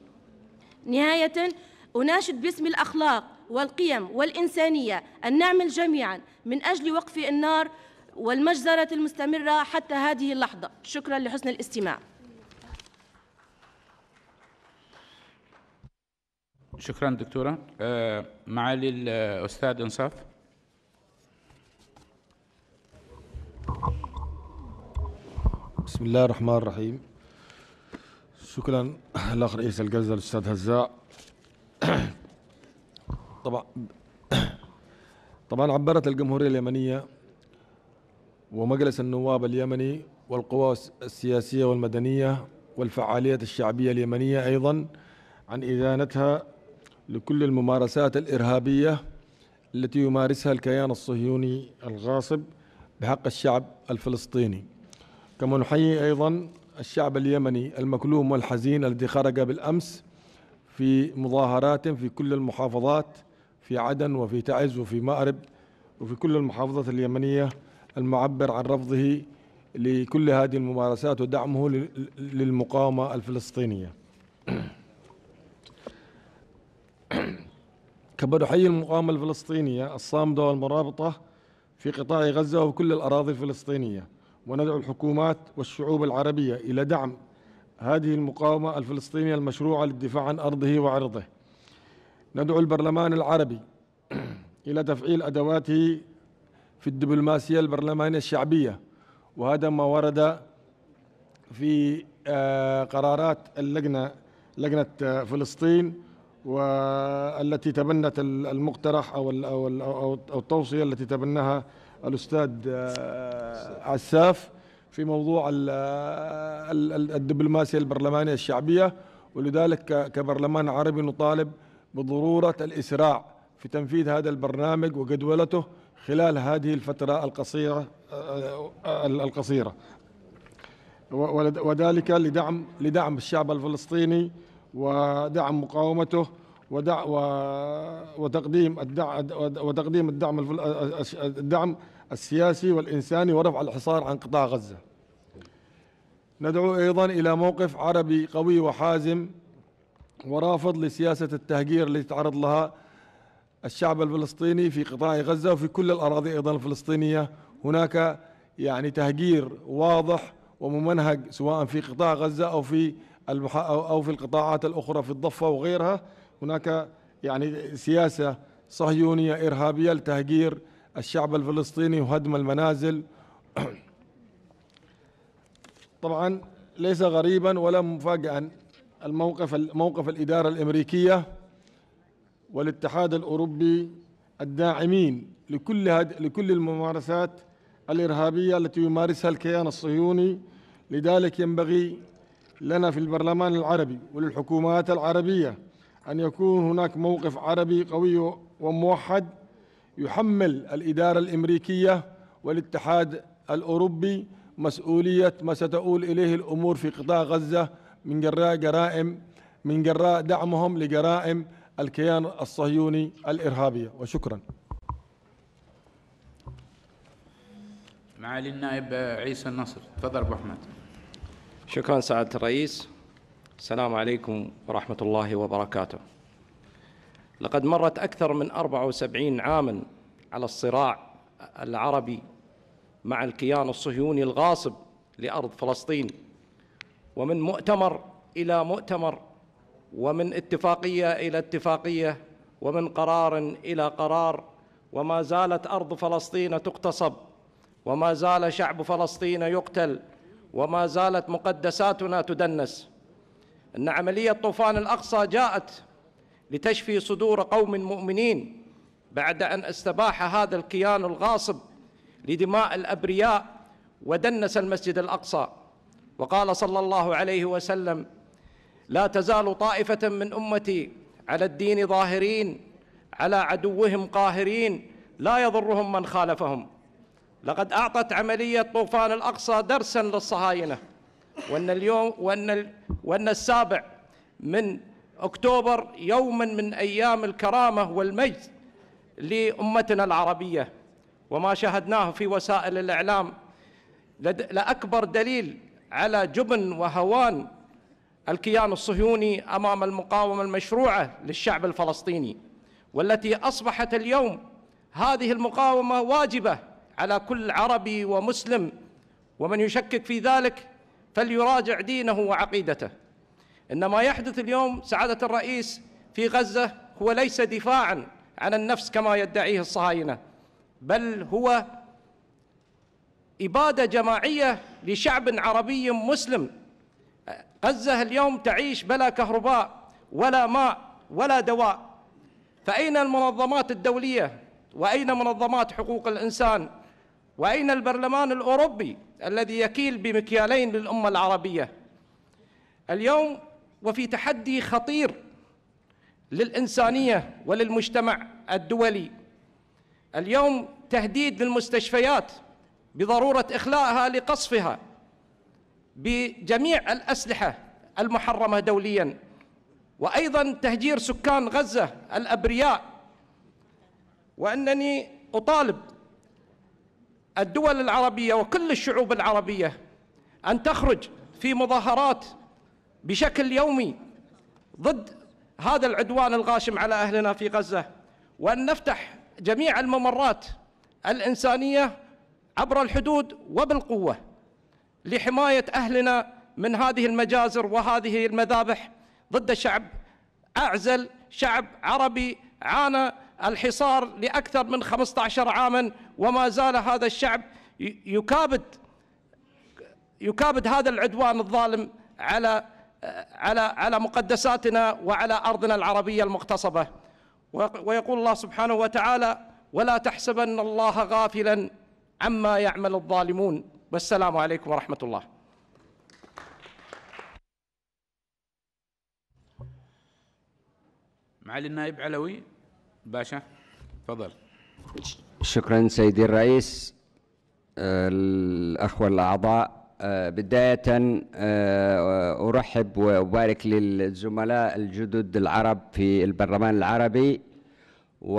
نهاية أناشد باسم الأخلاق والقيم والإنسانية أن نعمل جميعا من أجل وقف النار والمجزرة المستمرة حتى هذه اللحظة شكرا لحسن الاستماع شكرا دكتورة آه، معالي الأستاذ إنصاف بسم الله الرحمن الرحيم شكرا الأخ رئيس الجلسة الأستاذ هزاع طبعا طبعا عبرت الجمهورية اليمنية ومجلس النواب اليمني والقوى السياسية والمدنية والفعاليات الشعبية اليمنية أيضا عن إدانتها لكل الممارسات الإرهابية التي يمارسها الكيان الصهيوني الغاصب بحق الشعب الفلسطيني كما نحيي أيضا الشعب اليمني المكلوم والحزين الذي خرج بالأمس في مظاهرات في كل المحافظات في عدن وفي تعز وفي مأرب وفي كل المحافظات اليمنية المعبر عن رفضه لكل هذه الممارسات ودعمه للمقاومة الفلسطينية كبد أحيي المقاومة الفلسطينية الصامدة والمرابطة في قطاع غزة وكل الأراضي الفلسطينية وندعو الحكومات والشعوب العربية إلى دعم هذه المقاومة الفلسطينية المشروعة للدفاع عن أرضه وعرضه ندعو البرلمان العربي *clears throat* إلى تفعيل أدواته في الدبلوماسية البرلمانية الشعبية وهذا ما ورد في آه، قرارات اللجنة لجنة آه، فلسطين والتي تبنت المقترح او او او التوصيه التي تبناها الاستاذ آه، عساف في موضوع آه، الدبلوماسيه البرلمانيه الشعبيه ولذلك كبرلمان عربي نطالب بضروره الاسراع في تنفيذ هذا البرنامج وجدولته خلال هذه الفتره القصيره آه، القصيره وذلك لدعم لدعم الشعب الفلسطيني ودعم مقاومته ودع وتقديم الدعم وتقديم الدعم الدعم السياسي والانساني ورفع الحصار عن قطاع غزه. ندعو ايضا الى موقف عربي قوي وحازم ورافض لسياسه التهجير التي تعرض لها الشعب الفلسطيني في قطاع غزه وفي كل الاراضي ايضا الفلسطينيه هناك يعني تهجير واضح وممنهج سواء في قطاع غزه او في المح... أو في القطاعات الأخرى في الضفة وغيرها هناك يعني سياسة صهيونية إرهابية لتهجير الشعب الفلسطيني وهدم المنازل *clears throat* طبعا ليس غريبا ولا مفاجئا الموقف موقف الإدارة الأمريكية والاتحاد الأوروبي الداعمين لكل هد... لكل الممارسات الإرهابية التي يمارسها الكيان الصهيوني لذلك ينبغي لنا في البرلمان العربي وللحكومات العربية أن يكون هناك موقف عربي قوي وموحد يحمل الإدارة الأمريكية والاتحاد الأوروبي مسؤولية ما ستؤول إليه الأمور في قطاع غزة من جراء جرائم من جراء دعمهم لجرائم الكيان الصهيوني الإرهابية وشكرا معالي النائب عيسى النصر تفضل أبو أحمد شكرا سعادة الرئيس السلام عليكم ورحمة الله وبركاته لقد مرت أكثر من 74 عاما على الصراع العربي مع الكيان الصهيوني الغاصب لأرض فلسطين ومن مؤتمر إلى مؤتمر ومن اتفاقية إلى اتفاقية ومن قرار إلى قرار وما زالت أرض فلسطين تقتصب وما زال شعب فلسطين يقتل وما زالت مقدساتنا تدنس ان عمليه طوفان الاقصى جاءت لتشفي صدور قوم مؤمنين بعد ان استباح هذا الكيان الغاصب لدماء الابرياء ودنس المسجد الاقصى وقال صلى الله عليه وسلم لا تزال طائفه من امتي على الدين ظاهرين على عدوهم قاهرين لا يضرهم من خالفهم لقد أعطت عملية طوفان الأقصى درسا للصهاينة وأن اليوم وأن وأن السابع من أكتوبر يوما من أيام الكرامة والمجد لأمتنا العربية وما شاهدناه في وسائل الإعلام لأكبر دليل على جبن وهوان الكيان الصهيوني أمام المقاومة المشروعة للشعب الفلسطيني والتي أصبحت اليوم هذه المقاومة واجبة على كل عربي ومسلم ومن يشكك في ذلك فليراجع دينه وعقيدته ان ما يحدث اليوم سعاده الرئيس في غزه هو ليس دفاعا عن النفس كما يدعيه الصهاينه بل هو اباده جماعيه لشعب عربي مسلم غزه اليوم تعيش بلا كهرباء ولا ماء ولا دواء فاين المنظمات الدوليه واين منظمات حقوق الانسان واين البرلمان الاوروبي الذي يكيل بمكيالين للامه العربيه اليوم وفي تحدي خطير للانسانيه وللمجتمع الدولي اليوم تهديد للمستشفيات بضروره اخلاءها لقصفها بجميع الاسلحه المحرمه دوليا وايضا تهجير سكان غزه الابرياء وانني اطالب الدول العربية وكل الشعوب العربية أن تخرج في مظاهرات بشكل يومي ضد هذا العدوان الغاشم على أهلنا في غزة وأن نفتح جميع الممرات الإنسانية عبر الحدود وبالقوة لحماية أهلنا من هذه المجازر وهذه المذابح ضد شعب أعزل شعب عربي عانى الحصار لأكثر من 15 عاما وما زال هذا الشعب يكابد يكابد هذا العدوان الظالم على على على مقدساتنا وعلى أرضنا العربية المغتصبة ويقول الله سبحانه وتعالى ولا تحسبن الله غافلا عما يعمل الظالمون والسلام عليكم ورحمة الله معالي النائب علوي باشا تفضل شكرا سيدي الرئيس آه، الأخوة الأعضاء آه، بداية آه، أرحب وأبارك للزملاء الجدد العرب في البرلمان العربي وأثمن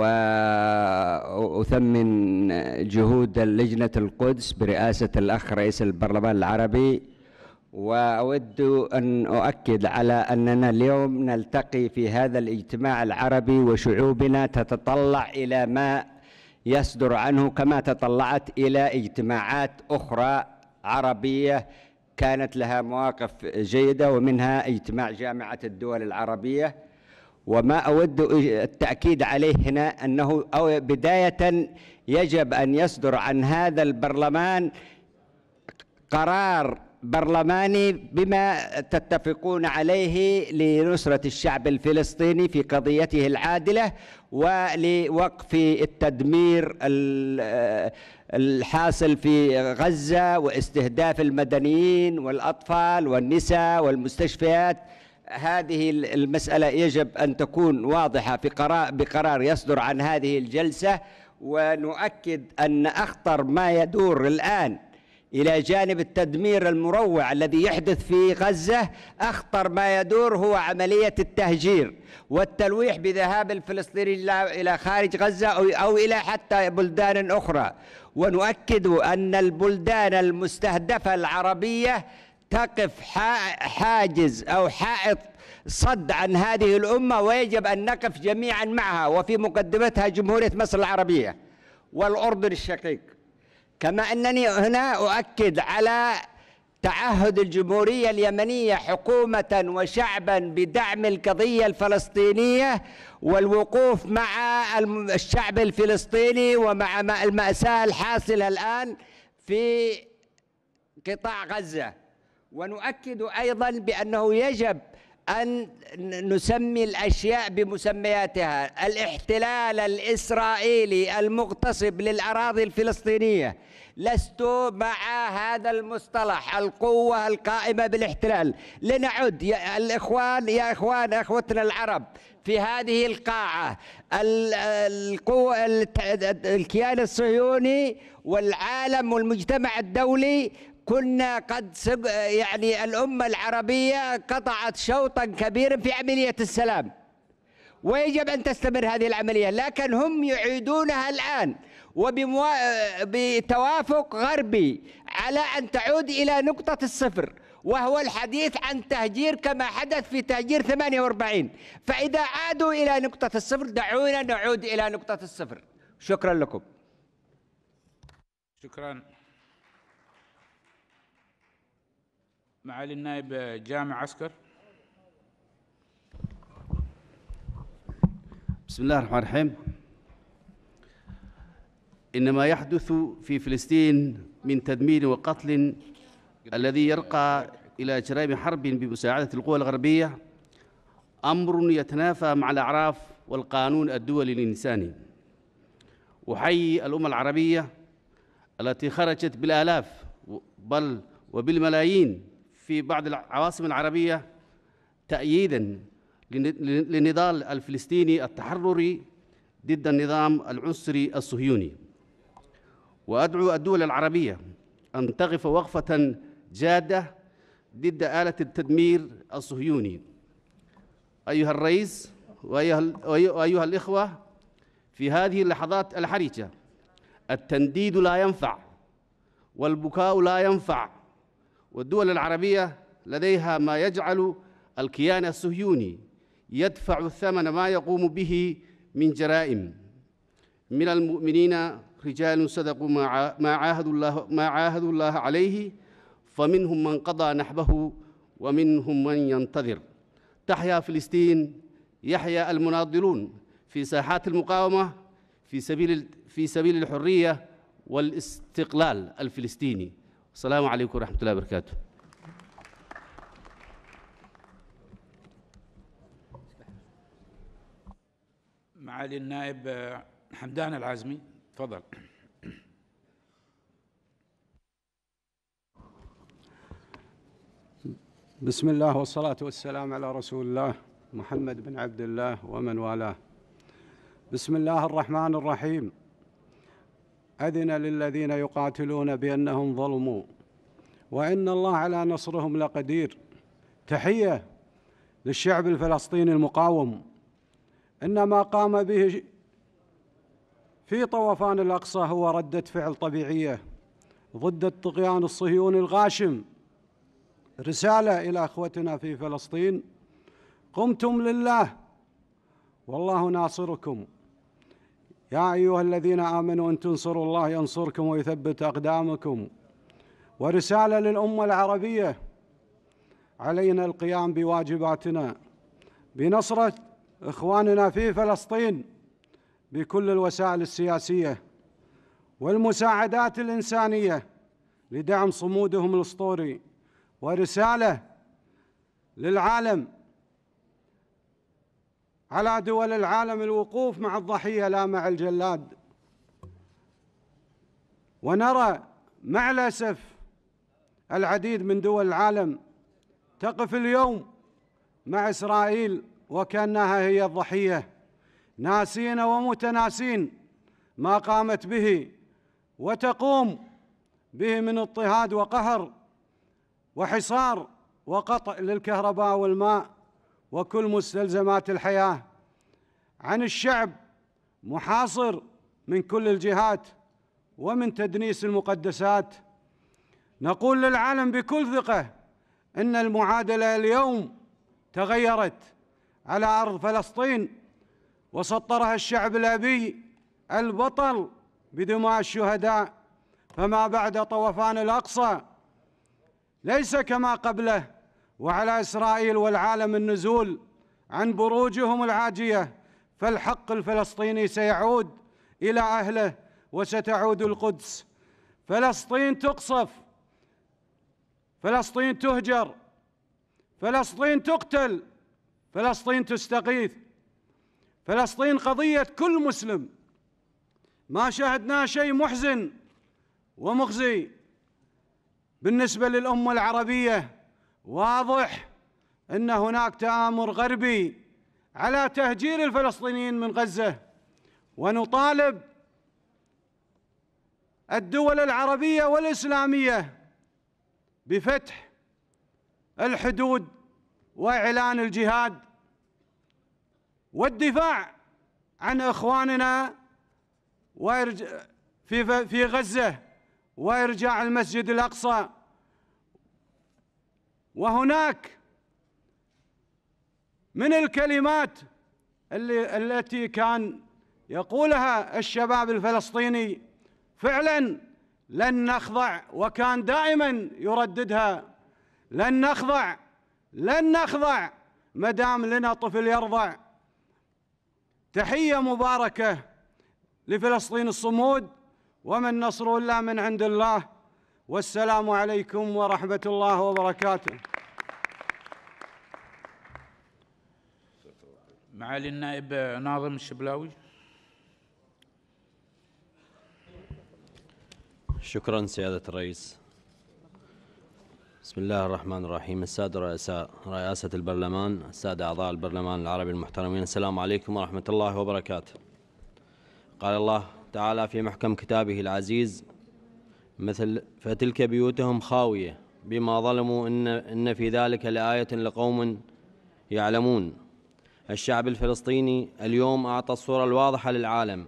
جهود لجنة القدس برئاسة الأخ رئيس البرلمان العربي واود ان اؤكد على اننا اليوم نلتقي في هذا الاجتماع العربي وشعوبنا تتطلع الى ما يصدر عنه كما تطلعت الى اجتماعات اخرى عربيه كانت لها مواقف جيده ومنها اجتماع جامعه الدول العربيه وما اود التاكيد عليه هنا انه أو بدايه يجب ان يصدر عن هذا البرلمان قرار برلماني بما تتفقون عليه لنصرة الشعب الفلسطيني في قضيته العادلة ولوقف التدمير الحاصل في غزة واستهداف المدنيين والأطفال والنساء والمستشفيات هذه المسألة يجب أن تكون واضحة في قرار بقرار يصدر عن هذه الجلسة ونؤكد أن أخطر ما يدور الآن إلى جانب التدمير المروع الذي يحدث في غزة أخطر ما يدور هو عملية التهجير والتلويح بذهاب الفلسطينيين إلى خارج غزة أو إلى حتى بلدان أخرى ونؤكد أن البلدان المستهدفة العربية تقف حاجز أو حائط صد عن هذه الأمة ويجب أن نقف جميعا معها وفي مقدمتها جمهورية مصر العربية والأردن الشقيق كما أنني هنا أؤكد على تعهد الجمهورية اليمنية حكومة وشعبا بدعم القضية الفلسطينية والوقوف مع الشعب الفلسطيني ومع المأساة الحاصلة الآن في قطاع غزة ونؤكد أيضا بأنه يجب أن نسمي الأشياء بمسمياتها الاحتلال الإسرائيلي المغتصب للأراضي الفلسطينية لست مع هذا المصطلح القوة القائمة بالاحتلال لنعد يا الإخوان يا إخوان أخوتنا العرب في هذه القاعة القوة الكيان الصهيوني والعالم والمجتمع الدولي كنا قد سب يعني الأمة العربية قطعت شوطا كبيرا في عملية السلام ويجب أن تستمر هذه العملية لكن هم يعيدونها الآن وبتوافق غربي على أن تعود إلى نقطة الصفر وهو الحديث عن تهجير كما حدث في تهجير 48 فإذا عادوا إلى نقطة الصفر دعونا نعود إلى نقطة الصفر شكرا لكم شكرا معالي النائب جامع عسكر بسم الله الرحمن الرحيم إن ما يحدث في فلسطين من تدمير وقتل الذي يرقى إلى جرائم حرب بمساعدة القوى الغربية أمر يتنافى مع الأعراف والقانون الدولي الإنساني أحيي الأمة العربية التي خرجت بالآلاف بل وبالملايين في بعض العواصم العربية تأييدا للنضال الفلسطيني التحرري ضد النظام العنصري الصهيوني وأدعو الدول العربية أن تقف وقفة جادة ضد آلة التدمير الصهيوني أيها الرئيس وأيها الإخوة في هذه اللحظات الحرجة التنديد لا ينفع والبكاء لا ينفع والدول العربية لديها ما يجعل الكيان الصهيوني يدفع الثمن ما يقوم به من جرائم من المؤمنين رجال صدقوا ما عاهدوا الله ما عاهدوا الله عليه فمنهم من قضى نحبه ومنهم من ينتظر تحيا فلسطين يحيا المناضلون في ساحات المقاومة في سبيل في سبيل الحرية والاستقلال الفلسطيني السلام عليكم ورحمة الله وبركاته معالي النائب آه، حمدان العازمي تفضل بسم الله والصلاة والسلام على رسول الله محمد بن عبد الله ومن والاه بسم الله الرحمن الرحيم أذن للذين يقاتلون بأنهم ظلموا وإن الله على نصرهم لقدير تحية للشعب الفلسطيني المقاوم إن ما قام به في طوفان الأقصى هو ردة فعل طبيعية ضد الطغيان الصهيوني الغاشم رسالة إلى أخوتنا في فلسطين قمتم لله والله ناصركم يا أيها الذين آمنوا إن تنصروا الله ينصركم ويثبت أقدامكم ورسالة للأمة العربية علينا القيام بواجباتنا بنصرة إخواننا في فلسطين بكل الوسائل السياسية والمساعدات الإنسانية لدعم صمودهم الأسطوري ورسالة للعالم على دول العالم الوقوف مع الضحية لا مع الجلاد ونرى مع الأسف العديد من دول العالم تقف اليوم مع إسرائيل وكأنها هي الضحية ناسين ومتناسين ما قامت به وتقوم به من اضطهاد وقهر وحصار وقطع للكهرباء والماء وكل مستلزمات الحياة عن الشعب محاصر من كل الجهات ومن تدنيس المقدسات نقول للعالم بكل ثقة إن المعادلة اليوم تغيرت على أرض فلسطين وسطرها الشعب الأبي البطل بدماء الشهداء فما بعد طوفان الأقصى ليس كما قبله وعلى إسرائيل والعالم النزول عن بروجهم العاجية فالحق الفلسطيني سيعود إلى أهله وستعود القدس فلسطين تقصف فلسطين تهجر فلسطين تقتل فلسطين تستغيث فلسطين قضية كل مسلم ما شاهدناه شيء محزن ومخزي بالنسبة للأمة العربية واضح ان هناك تامر غربي على تهجير الفلسطينيين من غزه ونطالب الدول العربيه والاسلاميه بفتح الحدود واعلان الجهاد والدفاع عن اخواننا في غزه وارجاع المسجد الاقصى وهناك من الكلمات اللي التي كان يقولها الشباب الفلسطيني فعلا لن نخضع وكان دائما يرددها لن نخضع لن نخضع ما دام لنا طفل يرضع تحيه مباركه لفلسطين الصمود وما النصر الا من عند الله والسلام عليكم ورحمة الله وبركاته معالي النائب ناظم الشبلاوي شكرا سيادة الرئيس بسم الله الرحمن الرحيم السادة رؤساء رئاسة البرلمان السادة أعضاء البرلمان العربي المحترمين السلام عليكم ورحمة الله وبركاته قال الله تعالى في محكم كتابه العزيز مثل فتلك بيوتهم خاوية بما ظلموا إن, إن في ذلك لآية لقوم يعلمون الشعب الفلسطيني اليوم أعطى الصورة الواضحة للعالم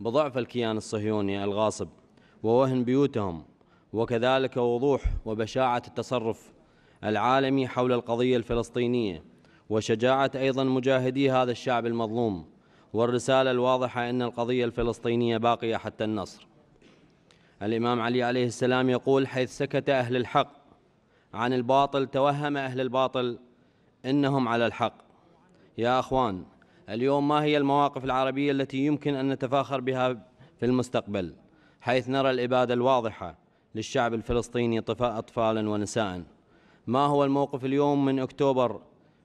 بضعف الكيان الصهيوني الغاصب ووهن بيوتهم وكذلك وضوح وبشاعة التصرف العالمي حول القضية الفلسطينية وشجاعة أيضا مجاهدي هذا الشعب المظلوم والرسالة الواضحة أن القضية الفلسطينية باقية حتى النصر الإمام علي عليه السلام يقول حيث سكت أهل الحق عن الباطل توهم أهل الباطل إنهم على الحق يا أخوان اليوم ما هي المواقف العربية التي يمكن أن نتفاخر بها في المستقبل حيث نرى الإبادة الواضحة للشعب الفلسطيني أطفالا ونساء ما هو الموقف اليوم من أكتوبر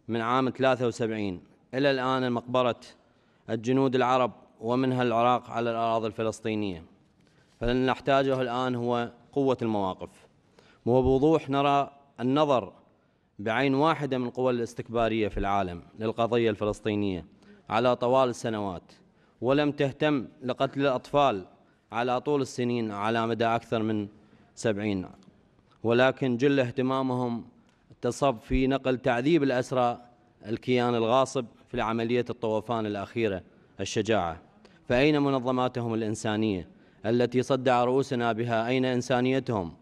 من عام 73 إلى الآن مقبرة الجنود العرب ومنها العراق على الأراضي الفلسطينية فلن نحتاجه الآن هو قوة المواقف وبوضوح نرى النظر بعين واحدة من القوى الاستكبارية في العالم للقضية الفلسطينية على طوال السنوات ولم تهتم لقتل الأطفال على طول السنين على مدى أكثر من سبعين ولكن جل اهتمامهم تصب في نقل تعذيب الأسرى الكيان الغاصب في عملية الطوفان الأخيرة الشجاعة فأين منظماتهم الإنسانية التي صدع رؤوسنا بها أين إنسانيتهم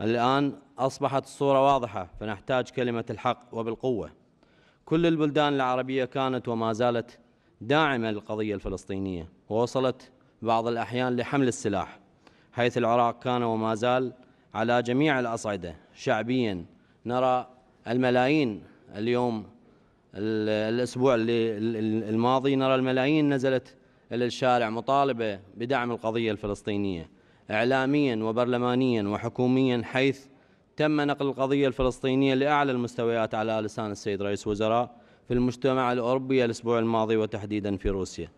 الآن أصبحت الصورة واضحة فنحتاج كلمة الحق وبالقوة كل البلدان العربية كانت وما زالت داعمة للقضية الفلسطينية ووصلت بعض الأحيان لحمل السلاح حيث العراق كان وما زال على جميع الأصعدة شعبيا نرى الملايين اليوم الأسبوع الماضي نرى الملايين نزلت للشارع مطالبة بدعم القضية الفلسطينية إعلاميا وبرلمانيا وحكوميا حيث تم نقل القضية الفلسطينية لأعلى المستويات على لسان السيد رئيس وزراء في المجتمع الأوروبي الأسبوع الماضي وتحديدا في روسيا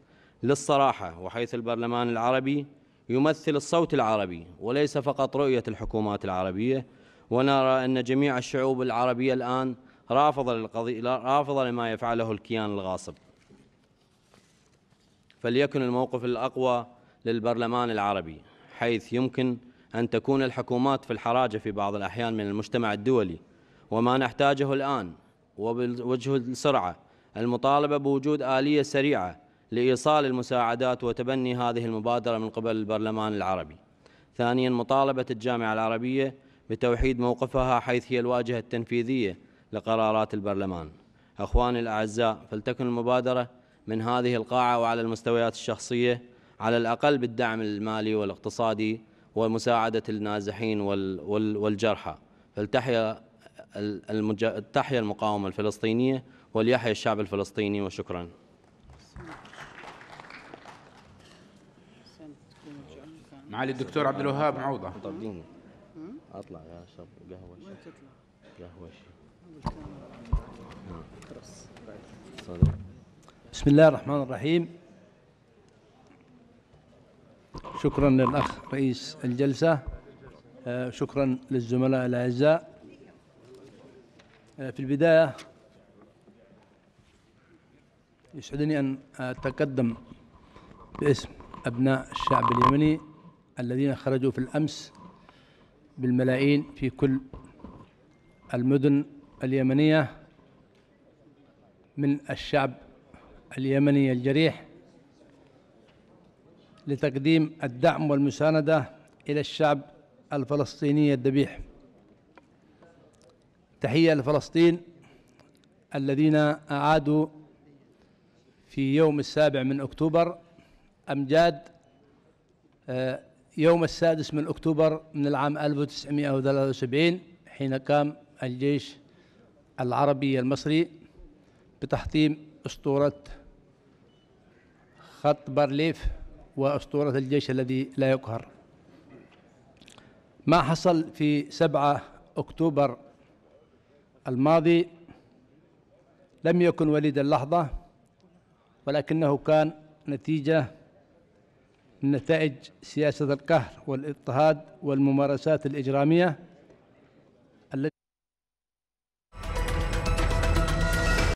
للصراحة وحيث البرلمان العربي يمثل الصوت العربي وليس فقط رؤية الحكومات العربية ونرى أن جميع الشعوب العربية الآن رافضة, رافضة لما يفعله الكيان الغاصب فليكن الموقف الأقوى للبرلمان العربي حيث يمكن أن تكون الحكومات في الحراجة في بعض الأحيان من المجتمع الدولي وما نحتاجه الآن وبوجه السرعة المطالبة بوجود آلية سريعة لإيصال المساعدات وتبني هذه المبادرة من قبل البرلمان العربي ثانيا مطالبة الجامعة العربية بتوحيد موقفها حيث هي الواجهة التنفيذية لقرارات البرلمان أخواني الأعزاء فلتكن المبادرة من هذه القاعة وعلى المستويات الشخصية على الأقل بالدعم المالي والاقتصادي ومساعدة النازحين والجرحى فلتحيا المج... تحيا المقاومة الفلسطينية وليحيا الشعب الفلسطيني وشكرا معالي الدكتور عبد الوهاب معوضة اطلع يا شب قهوة وين تطلع؟ قهوة صدق بسم الله الرحمن الرحيم شكرا للأخ رئيس الجلسة آه، شكرا للزملاء الأعزاء آه، في البداية يسعدني أن أتقدم باسم أبناء الشعب اليمني الذين خرجوا في الأمس بالملايين في كل المدن اليمنية من الشعب اليمني الجريح لتقديم الدعم والمساندة إلى الشعب الفلسطيني الذبيح تحية لفلسطين الذين أعادوا في يوم السابع من أكتوبر أمجاد آه، يوم السادس من أكتوبر من العام 1973 حين قام الجيش العربي المصري بتحطيم أسطورة خط بارليف وأسطورة الجيش الذي لا يقهر ما حصل في 7 أكتوبر الماضي لم يكن وليد اللحظة ولكنه كان نتيجة من نتائج سياسة القهر والاضطهاد والممارسات الإجرامية